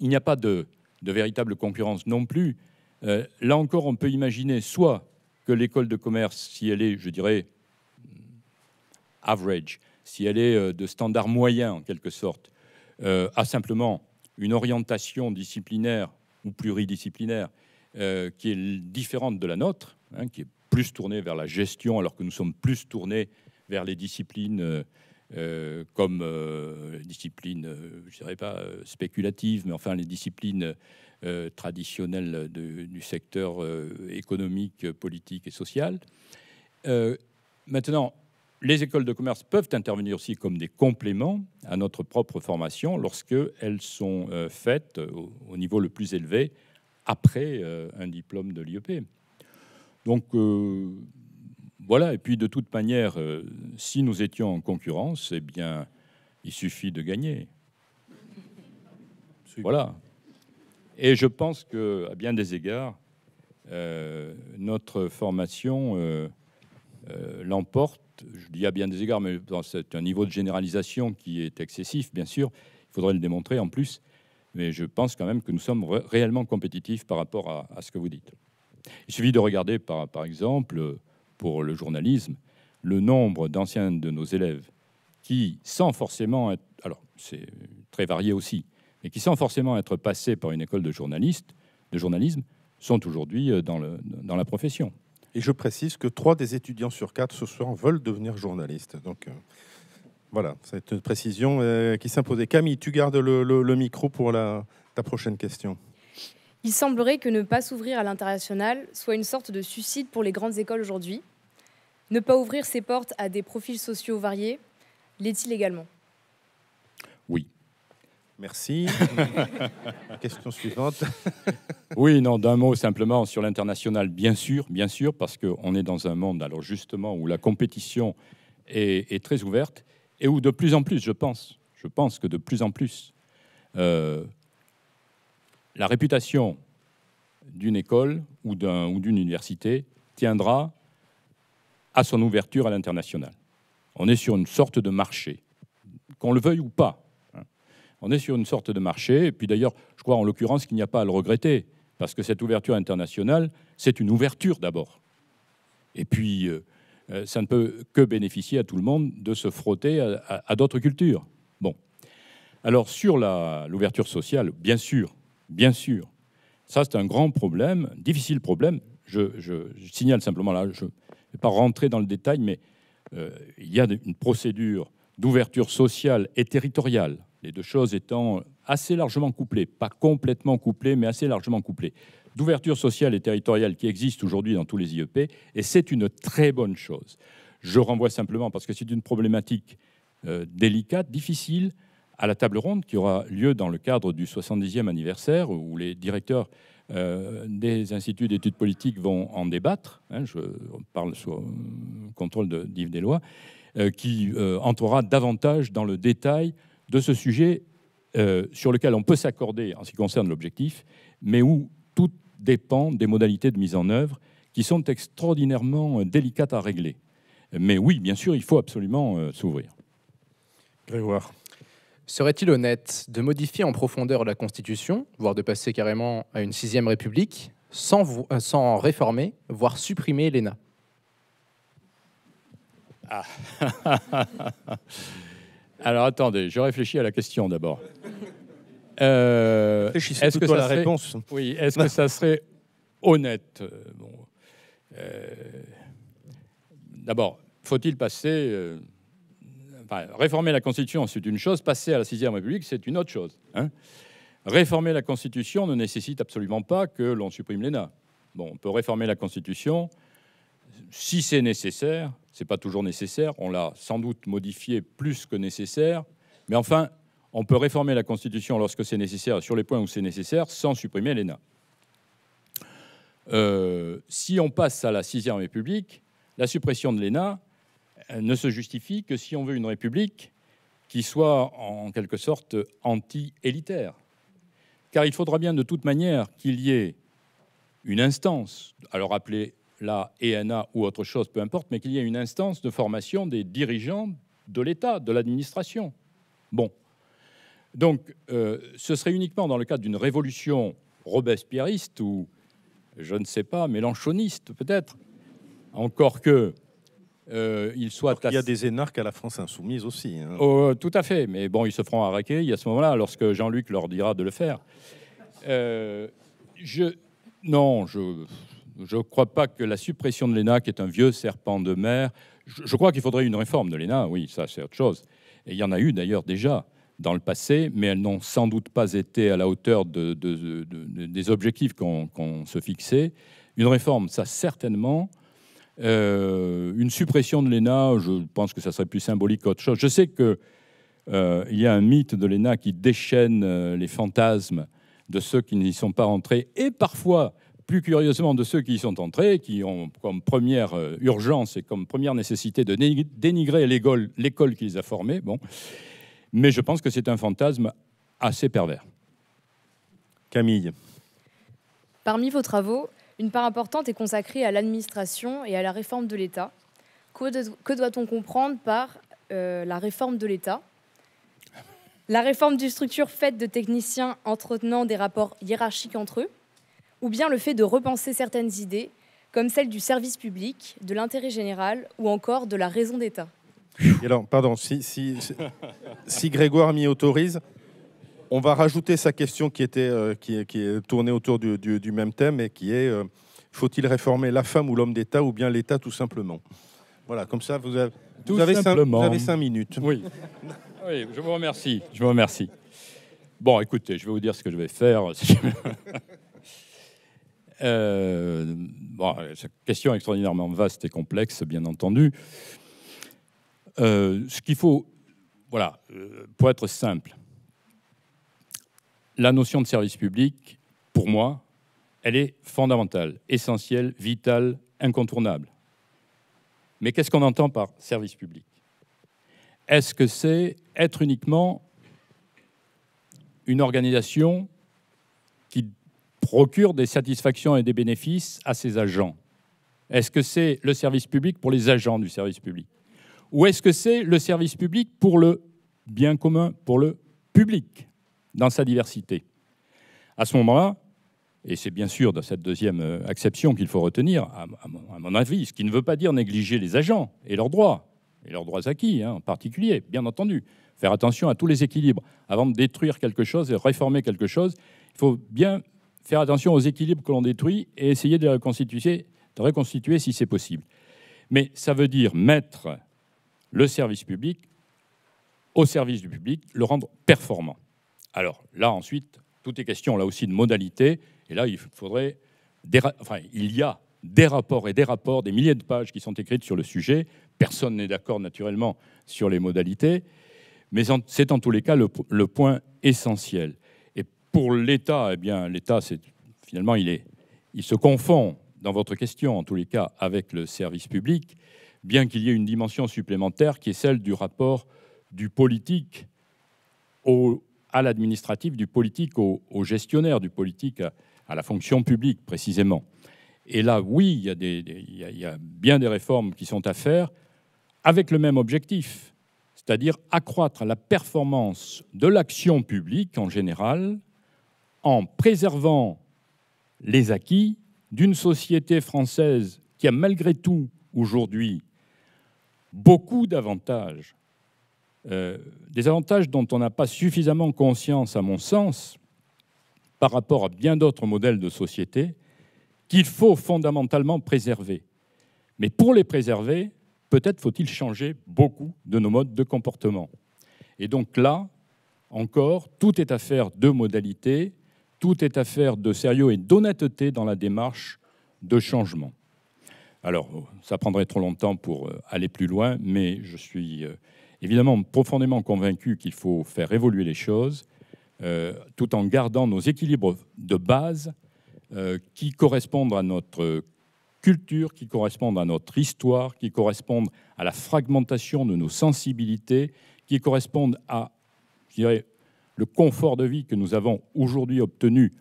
il n'y a pas de, véritable concurrence non plus. Euh, là encore, on peut imaginer soit que l'école de commerce, si elle est, je dirais, mm, average, si elle est euh, de standard moyen en quelque sorte, euh, a simplement une orientation disciplinaire ou pluridisciplinaire qui est différente de la nôtre, hein, qui est plus tournés vers la gestion, alors que nous sommes plus tournés vers les disciplines euh, euh, comme euh, disciplines, je dirais pas spéculatives, mais enfin les disciplines traditionnelles du secteur économique, politique et social. maintenant, les écoles de commerce peuvent intervenir aussi comme des compléments à notre propre formation lorsque elles sont faites au, niveau le plus élevé après un diplôme de l'IEP. Donc euh, voilà, et puis de toute manière, euh, si nous étions en concurrence, eh bien, il suffit de gagner. Voilà. Et je pense que, à bien des égards, euh, notre formation l'emporte. Je dis à bien des égards, mais dans un niveau de généralisation qui est excessif, bien sûr. Il faudrait le démontrer en plus. Mais je pense quand même que nous sommes réellement compétitifs par rapport à ce que vous dites. Il suffit de regarder, par, exemple, pour le journalisme, le nombre d'anciens de nos élèves qui, sans forcément être, alors c'est très varié aussi, mais qui, sans forcément être passés par une école de, de journalisme, sont aujourd'hui euh, dans, la profession. Et je précise que trois des étudiants sur quatre ce soir veulent devenir journalistes. Donc euh, voilà, c'est une précision euh, qui s'imposait. Camille, tu gardes le, micro pour ta prochaine question. Il semblerait que ne pas s'ouvrir à l'international soit une sorte de suicide pour les grandes écoles aujourd'hui. Ne pas ouvrir ses portes à des profils sociaux variés, l'est-il également Oui. Merci. Question suivante. oui, non, d'un mot simplement sur l'international, bien sûr, bien sûr, parce qu'on est dans un monde, alors justement, où la compétition est, très ouverte et où de plus en plus, je pense, je pense que de plus en plus, euh, la réputation d'une école ou d'une université tiendra à son ouverture à l'international. On est sur une sorte de marché, qu'on le veuille ou pas. Hein. On est sur une sorte de marché, et puis d'ailleurs, je crois en l'occurrence qu'il n'y a pas à le regretter, parce que cette ouverture internationale, c'est une ouverture d'abord. Et puis, euh, euh, ça ne peut que bénéficier à tout le monde de se frotter à, à d'autres cultures. Bon. Alors, sur l'ouverture sociale, bien sûr, bien sûr. Ça, c'est un grand problème, difficile problème. Je, signale simplement là, je ne vais pas rentrer dans le détail, mais euh, il y a une procédure d'ouverture sociale et territoriale, les deux choses étant assez largement couplées, pas complètement couplées, mais assez largement couplées, d'ouverture sociale et territoriale qui existe aujourd'hui dans tous les IEP, et c'est une très bonne chose. Je renvoie simplement, parce que c'est une problématique euh, délicate, difficile, à la table ronde qui aura lieu dans le cadre du 70e anniversaire, où les directeurs euh, des instituts d'études politiques vont en débattre. Hein, je parle sous contrôle d'Yves de, Deslois, euh, qui euh, entrera davantage dans le détail de ce sujet sur lequel on peut s'accorder en ce qui concerne l'objectif, mais où tout dépend des modalités de mise en œuvre qui sont extraordinairement délicates à régler. Mais oui, bien sûr, il faut absolument s'ouvrir. Grégoire. Serait-il honnête de modifier en profondeur la Constitution, voire de passer carrément à une sixième République, sans, euh, sans réformer, voire supprimer l'ENA ah. Alors attendez, je réfléchis à la question d'abord. Euh, est-ce que ça la réponse Oui, est-ce que ça serait honnête euh, bon, D'abord, faut-il passer réformer la Constitution, c'est une chose, passer à la sixième République, c'est une autre chose. Hein. réformer la Constitution ne nécessite absolument pas que l'on supprime l'ENA. Bon, on peut réformer la Constitution si c'est nécessaire. C'est pas toujours nécessaire. On l'a sans doute modifié plus que nécessaire. Mais enfin, on peut réformer la Constitution lorsque c'est nécessaire, sur les points où c'est nécessaire, sans supprimer l'ENA. Euh, si on passe à la sixième République, la suppression de l'ENA, ne se justifie que si on veut une république qui soit en quelque sorte anti-élitaire. Car il faudra bien de toute manière qu'il y ait une instance, alors appelée la ENA ou autre chose, peu importe, mais qu'il y ait une instance de formation des dirigeants de l'État, de l'administration. Bon. Donc, euh, ce serait uniquement dans le cadre d'une révolution robespierriste ou, je ne sais pas, mélanchoniste peut-être, encore que euh, il y a des énarques à la France insoumise aussi. Hein. Oh, euh, tout à fait, mais bon, ils se feront arraquer. à ce moment-là, lorsque Jean-Luc leur dira de le faire. Euh, non, je ne crois pas que la suppression de l'ENA, est un vieux serpent de mer, je, crois qu'il faudrait une réforme de l'ENA. Oui, ça, c'est autre chose. Et il y en a eu d'ailleurs déjà dans le passé, mais elles n'ont sans doute pas été à la hauteur des objectifs qu'on se fixait. Une réforme, ça certainement. Euh, une suppression de l'ENA, je pense que ça serait plus symbolique autre chose. Je sais que euh, il y a un mythe de l'ENA qui déchaîne euh, les fantasmes de ceux qui n'y sont pas rentrés et parfois plus curieusement de ceux qui y sont entrés, qui ont comme première urgence et comme première nécessité de dénigrer l'école qui les a formés. Bon. Mais je pense que c'est un fantasme assez pervers. Camille. Parmi vos travaux, une part importante est consacrée à l'administration et à la réforme de l'État. Que, doit-on comprendre par euh, la réforme de l'État La réforme du structure faite de techniciens entretenant des rapports hiérarchiques entre eux Ou bien le fait de repenser certaines idées, comme celle du service public, de l'intérêt général ou encore de la raison d'État pardon, si Grégoire m'y autorise, on va rajouter sa question qui, était, euh, qui, est, tournée autour du, même thème et qui est euh, faut-il réformer la femme ou l'homme d'État ou bien l'État tout simplement Voilà, comme ça, vous avez, Cinq, minutes. Oui. oui. je vous remercie. Je vous remercie. Bon, écoutez, je vais vous dire ce que je vais faire. Euh, cette question est extraordinairement vaste et complexe, bien entendu. ce qu'il faut, voilà, pour être simple, la notion de service public, pour moi, elle est fondamentale, essentielle, vitale, incontournable. Mais qu'est-ce qu'on entend par service public Est-ce que c'est être uniquement une organisation qui procure des satisfactions et des bénéfices à ses agents Est-ce que c'est le service public pour les agents du service public Ou est-ce que c'est le service public pour le bien commun, pour le public dans sa diversité. À ce moment-là, et c'est bien sûr dans cette deuxième acception euh, qu'il faut retenir, à, mon avis, ce qui ne veut pas dire négliger les agents et leurs droits, et leurs droits acquis hein, en particulier, bien entendu. Faire attention à tous les équilibres. Avant de détruire quelque chose et réformer quelque chose, il faut bien faire attention aux équilibres que l'on détruit et essayer de reconstituer, de reconstituer si c'est possible. Mais ça veut dire mettre le service public au service du public, le rendre performant. Alors là, ensuite, tout est question là aussi de modalités. Et là, il faudrait. enfin, il y a des rapports et des rapports, des milliers de pages qui sont écrites sur le sujet. Personne n'est d'accord naturellement sur les modalités, mais c'est en tous les cas le, le point essentiel. Et pour l'État, eh bien, l'État, c'est finalement, il, est, il se confond dans votre question, en tous les cas, avec le service public, bien qu'il y ait une dimension supplémentaire qui est celle du rapport du politique au, à l'administratif du politique, au, gestionnaire du politique, à, la fonction publique précisément. Et là, oui, il y, a il y, a bien des réformes qui sont à faire avec le même objectif, c'est-à-dire accroître la performance de l'action publique en général en préservant les acquis d'une société française qui a malgré tout aujourd'hui beaucoup d'avantages euh, des avantages dont on n'a pas suffisamment conscience, à mon sens, par rapport à bien d'autres modèles de société, qu'il faut fondamentalement préserver. Mais pour les préserver, peut-être faut-il changer beaucoup de nos modes de comportement. Et donc là, encore, tout est affaire de modalité, tout est affaire de sérieux et d'honnêteté dans la démarche de changement. Alors, ça prendrait trop longtemps pour euh, aller plus loin, mais je suis euh, évidemment profondément convaincu qu'il faut faire évoluer les choses, euh, tout en gardant nos équilibres de base euh, qui correspondent à notre culture, qui correspondent à notre histoire, qui correspondent à la fragmentation de nos sensibilités, qui correspondent à je dirais, le confort de vie que nous avons aujourd'hui obtenu,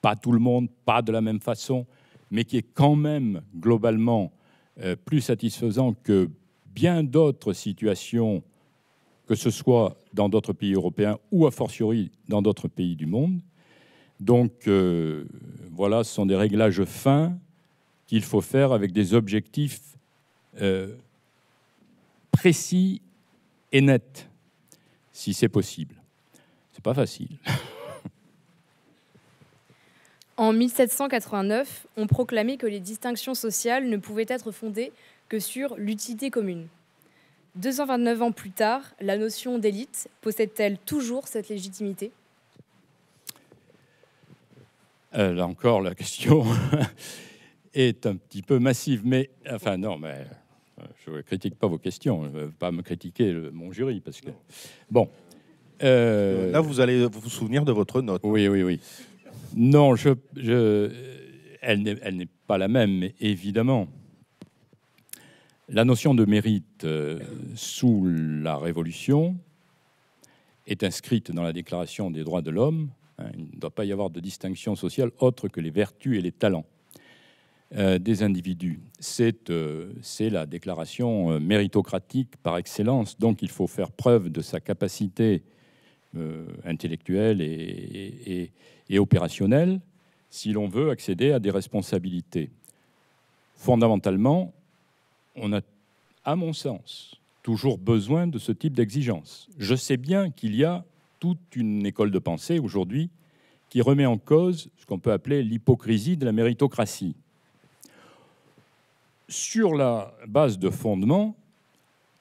pas tout le monde, pas de la même façon, mais qui est quand même globalement euh, plus satisfaisant que bien d'autres situations que ce soit dans d'autres pays européens ou a fortiori dans d'autres pays du monde. Donc euh, voilà, ce sont des réglages fins qu'il faut faire avec des objectifs euh, précis et nets, si c'est possible. Ce n'est pas facile. En 1789, on proclamait que les distinctions sociales ne pouvaient être fondées que sur l'utilité commune. 229 ans plus tard, la notion d'élite possède-t-elle toujours cette légitimité euh, Là encore, la question est un petit peu massive, mais enfin non, mais euh, je ne critique pas vos questions, je ne veux pas me critiquer mon jury, parce que... Bon. Euh, là, vous allez vous souvenir de votre note. Oui, oui, oui. Non, je, elle n'est pas la même, évidemment. La notion de mérite euh, sous la Révolution est inscrite dans la Déclaration des droits de l'homme. Hein. il ne doit pas y avoir de distinction sociale autre que les vertus et les talents euh, des individus. C'est euh, la déclaration méritocratique par excellence, donc il faut faire preuve de sa capacité intellectuelle et, et opérationnelle si l'on veut accéder à des responsabilités. Fondamentalement, on a, à mon sens, toujours besoin de ce type d'exigence. Je sais bien qu'il y a toute une école de pensée aujourd'hui qui remet en cause ce qu'on peut appeler l'hypocrisie de la méritocratie. Sur la base de fondements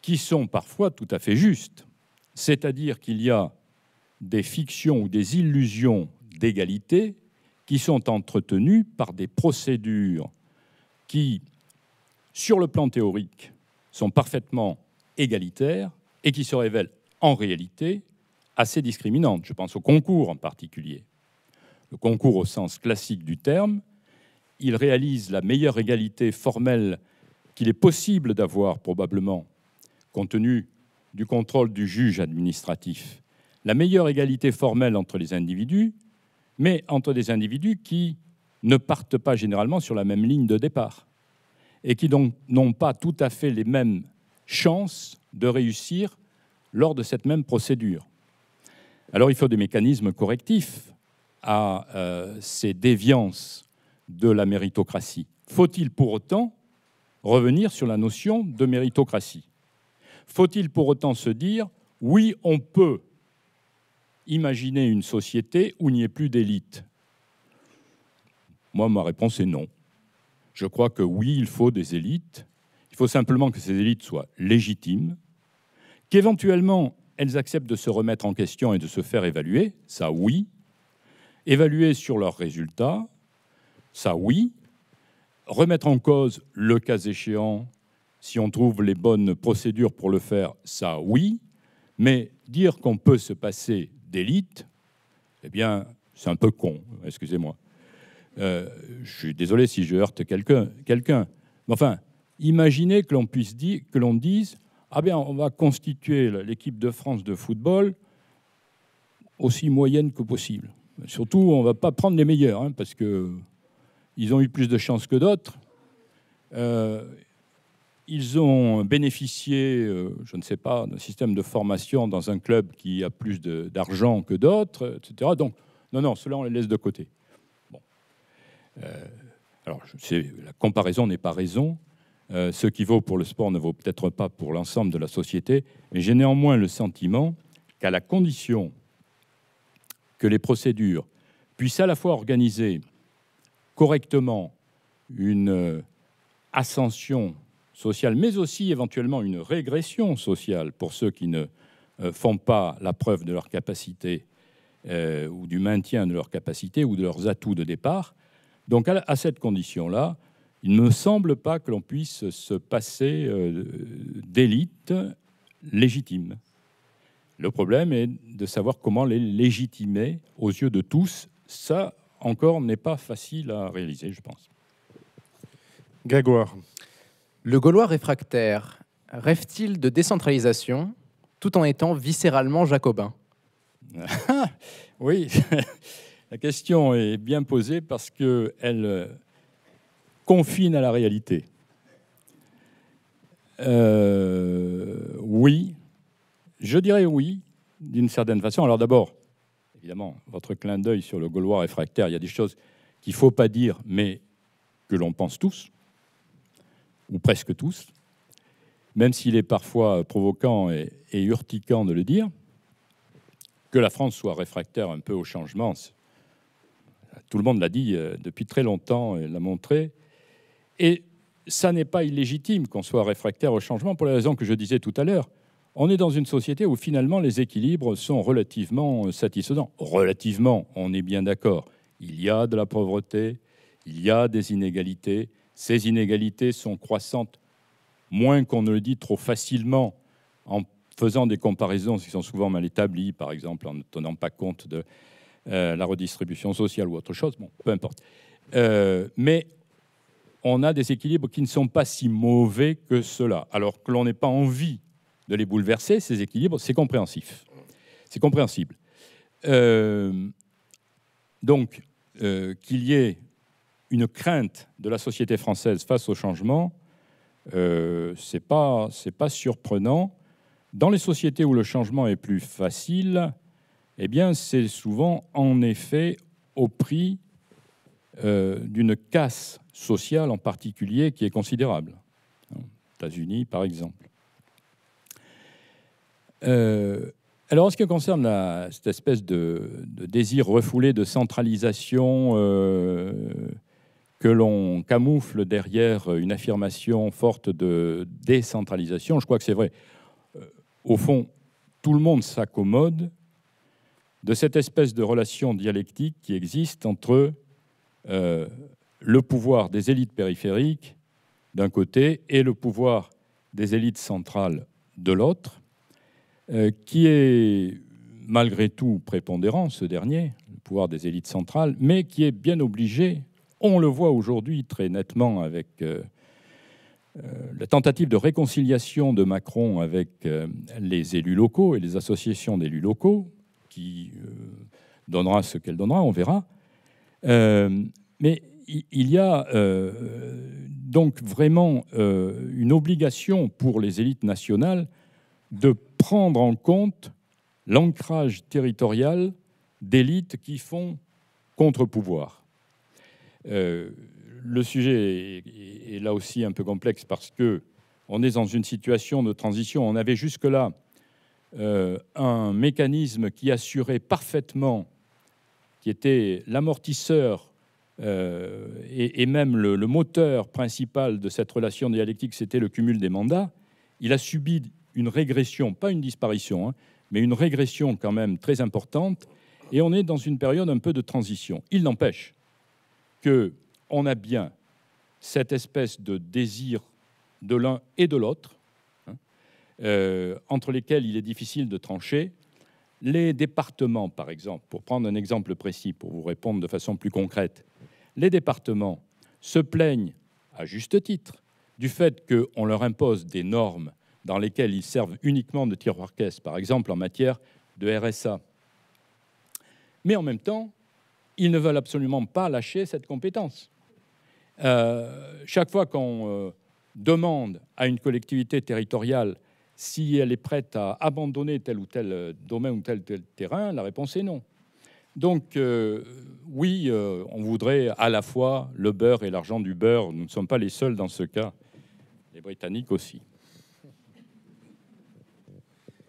qui sont parfois tout à fait justes, c'est-à-dire qu'il y a des fictions ou des illusions d'égalité qui sont entretenues par des procédures qui sur le plan théorique, sont parfaitement égalitaires et qui se révèlent en réalité assez discriminantes. Je pense au concours en particulier. Le concours au sens classique du terme, il réalise la meilleure égalité formelle qu'il est possible d'avoir probablement, compte tenu du contrôle du juge administratif, la meilleure égalité formelle entre les individus, mais entre des individus qui ne partent pas généralement sur la même ligne de départ et qui n'ont pas tout à fait les mêmes chances de réussir lors de cette même procédure. Alors il faut des mécanismes correctifs à euh, ces déviances de la méritocratie. Faut-il pour autant revenir sur la notion de méritocratie Faut-il pour autant se dire, oui, on peut imaginer une société où il n'y ait plus d'élite Moi, ma réponse est non. Je crois que oui, il faut des élites. Il faut simplement que ces élites soient légitimes, qu'éventuellement elles acceptent de se remettre en question et de se faire évaluer, ça oui. Évaluer sur leurs résultats, ça oui. Remettre en cause, le cas échéant, si on trouve les bonnes procédures pour le faire, ça oui. Mais dire qu'on peut se passer d'élite, eh bien, c'est un peu con, excusez-moi. Euh, je suis désolé si je heurte quelqu'un, quelqu'un. Enfin, imaginez que l'on puisse dire, que l'on dise, ah bien, on va constituer l'équipe de France de football aussi moyenne que possible. Surtout, on ne va pas prendre les meilleurs, hein, parce que ils ont eu plus de chances que d'autres. Euh, ils ont bénéficié, euh, je ne sais pas, d'un système de formation dans un club qui a plus d'argent que d'autres, etc. Donc, non, non, cela, on les laisse de côté. Euh, alors, la comparaison n'est pas raison. Euh, ce qui vaut pour le sport ne vaut peut-être pas pour l'ensemble de la société, mais j'ai néanmoins le sentiment qu'à la condition que les procédures puissent à la fois organiser correctement une euh, ascension sociale, mais aussi éventuellement une régression sociale pour ceux qui ne font pas la preuve de leur capacité ou du maintien de leur capacité ou de leurs atouts de départ, donc à, cette condition-là, il ne me semble pas que l'on puisse se passer euh, d'élite légitime. Le problème est de savoir comment les légitimer aux yeux de tous. Ça, encore, n'est pas facile à réaliser, je pense. Grégoire. Le Gaulois réfractaire rêve-t-il de décentralisation tout en étant viscéralement jacobin Oui, La question est bien posée parce qu'elle euh, confine à la réalité. Euh, oui, je dirais oui, d'une certaine façon. Alors d'abord, évidemment, votre clin d'œil sur le Gaulois réfractaire, il y a des choses qu'il ne faut pas dire, mais que l'on pense tous, ou presque tous, même s'il est parfois provoquant et, et, de le dire. Que la France soit réfractaire un peu au changement, tout le monde l'a dit euh, depuis très longtemps et l'a montré. Et ça n'est pas illégitime qu'on soit réfractaire au changement pour la raison que je disais tout à l'heure. On est dans une société où finalement les équilibres sont relativement euh, satisfaisants. Relativement, on est bien d'accord. Il y a de la pauvreté, il y a des inégalités. Ces inégalités sont croissantes, moins qu'on ne le dit trop facilement, en faisant des comparaisons qui sont souvent mal établies, par exemple en ne tenant pas compte de euh, la redistribution sociale ou autre chose, peu importe. Euh, mais on a des équilibres qui ne sont pas si mauvais que cela. Alors que l'on n'ait pas envie de les bouleverser, ces équilibres, c'est compréhensif. C'est compréhensible. Euh, donc, qu'il y ait une crainte de la société française face au changement, c'est ce n'est pas, surprenant. Dans les sociétés où le changement est plus facile, eh bien, c'est souvent en effet au prix euh, d'une casse sociale en particulier qui est considérable. États-Unis, par exemple. Euh, alors, en ce qui concerne cette espèce de, désir refoulé de centralisation euh, que l'on camoufle derrière une affirmation forte de décentralisation, je crois que c'est vrai. Au fond, tout le monde s'accommode de cette espèce de relation dialectique qui existe entre euh, le pouvoir des élites périphériques d'un côté et le pouvoir des élites centrales de l'autre, euh, qui est malgré tout prépondérant, ce dernier, le pouvoir des élites centrales, mais qui est bien obligé, on le voit aujourd'hui très nettement avec euh, la tentative de réconciliation de Macron avec les élus locaux et les associations d'élus locaux, qui euh, donnera ce qu'elle donnera, on verra. Euh, mais il y a euh, donc vraiment une obligation pour les élites nationales de prendre en compte l'ancrage territorial d'élites qui font contre-pouvoir. le sujet est, est, là aussi un peu complexe parce que on est dans une situation de transition. On avait jusque-là euh, un mécanisme qui assurait parfaitement, qui était l'amortisseur euh, et, même le, moteur principal de cette relation dialectique, c'était le cumul des mandats. Il a subi une régression, pas une disparition, hein, mais une régression quand même très importante. Et on est dans une période un peu de transition. Il n'empêche qu'on a bien cette espèce de désir de l'un et de l'autre euh, entre lesquels il est difficile de trancher. Les départements, par exemple, pour prendre un exemple précis, pour vous répondre de façon plus concrète, les départements se plaignent, à juste titre, du fait qu'on leur impose des normes dans lesquelles ils servent uniquement de tiroir-caisse, par exemple en matière de RSA. Mais en même temps, ils ne veulent absolument pas lâcher cette compétence. Euh, chaque fois qu'on euh, demande à une collectivité territoriale si elle est prête à abandonner tel ou tel euh, domaine ou tel, tel terrain La réponse est non. Donc, euh, oui, euh, on voudrait à la fois le beurre et l'argent du beurre. Nous ne sommes pas les seuls dans ce cas. Les Britanniques aussi.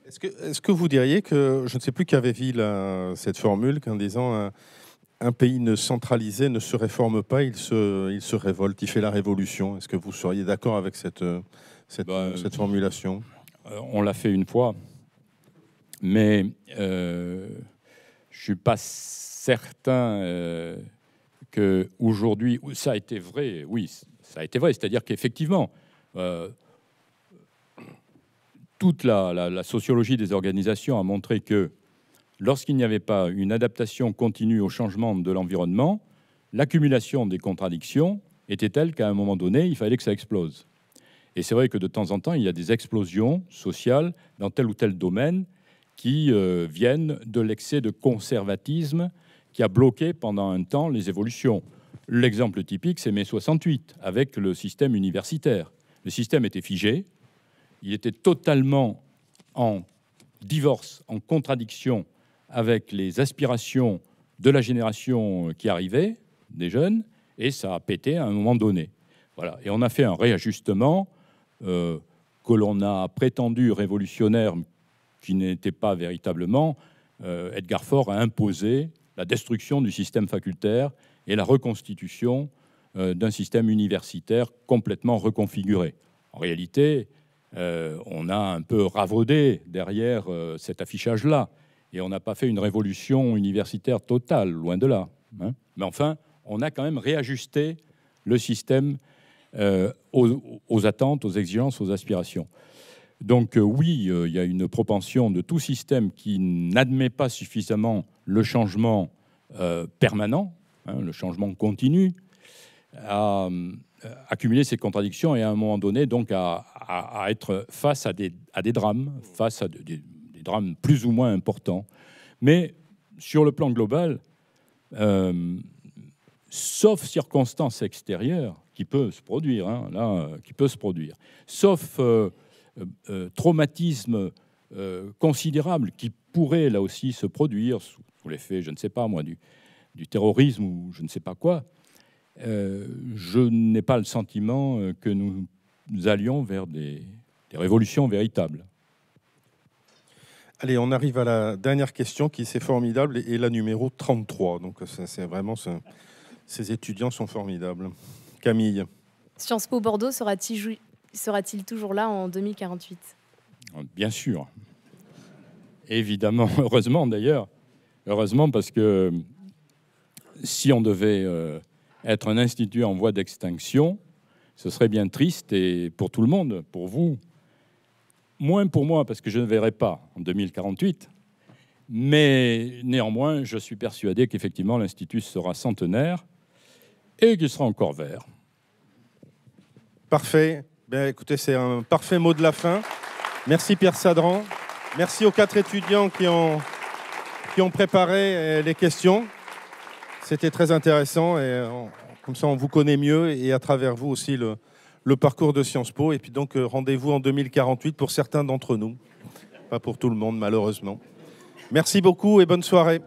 Est-ce que, vous diriez que, je ne sais plus quavait vu cette formule qu'en disant un, pays ne centralisé ne se réforme pas, il se, révolte, il fait la révolution Est-ce que vous seriez d'accord avec cette bah, formulation euh, on l'a fait une fois, mais je euh, je suis pas certain euh, que aujourd'hui ça a été vrai. Oui, ça a été vrai. C'est-à-dire qu'effectivement, euh, toute la, sociologie des organisations a montré que lorsqu'il n'y avait pas une adaptation continue au changement de l'environnement, l'accumulation des contradictions était telle qu'à un moment donné, il fallait que ça explose. Et c'est vrai que de temps en temps, il y a des explosions sociales dans tel ou tel domaine qui euh, viennent de l'excès de conservatisme qui a bloqué pendant un temps les évolutions. L'exemple typique, c'est mai 68, avec le système universitaire. Le système était figé, il était totalement en divorce, en contradiction avec les aspirations de la génération qui arrivait, des jeunes, et ça a pété à un moment donné. Voilà. Et on a fait un réajustement euh, que l'on a prétendu révolutionnaire, qui n'était pas véritablement, euh, Edgar Faure a imposé la destruction du système facultaire et la reconstitution euh, d'un système universitaire complètement reconfiguré. En réalité, on a un peu ravaudé derrière cet affichage-là, et on n'a pas fait une révolution universitaire totale, loin de là. Hein. Mais enfin, on a quand même réajusté le système euh, aux, attentes, aux exigences, aux aspirations. Donc euh, oui, euh, il y a une propension de tout système qui n'admet pas suffisamment le changement permanent, hein, le changement continu, à accumuler ces contradictions et à un moment donné donc à, être face à des, drames, face à des, drames plus ou moins importants. Mais sur le plan global, sauf circonstances extérieures, qui peut se produire, hein, là, euh, qui peut se produire. Sauf euh, euh, traumatisme considérable qui pourrait là aussi se produire sous, l'effet, je ne sais pas moi, du, terrorisme ou je ne sais pas quoi, je n'ai pas le sentiment que nous, allions vers des, révolutions véritables. Allez, on arrive à la dernière question qui c'est formidable et la numéro 33. Donc c'est vraiment ces étudiants sont formidables. Camille Sciences Po Bordeaux sera-t-il toujours là en 2048 Bien sûr. Évidemment, heureusement d'ailleurs. Heureusement parce que si on devait euh, être un institut en voie d'extinction, ce serait bien triste et pour tout le monde, pour vous, moins pour moi parce que je ne verrai pas en 2048. Mais néanmoins, je suis persuadé qu'effectivement l'institut sera centenaire et qui sera encore vert. Parfait. Ben, écoutez, c'est un parfait mot de la fin. Merci Pierre Sadran. Merci aux quatre étudiants qui ont, qui ont préparé euh, les questions. C'était très intéressant et euh, comme ça on vous connaît mieux et à travers vous aussi le, le parcours de Sciences Po. Et puis donc euh, rendez-vous en 2048 pour certains d'entre nous. Pas pour tout le monde malheureusement. Merci beaucoup et bonne soirée.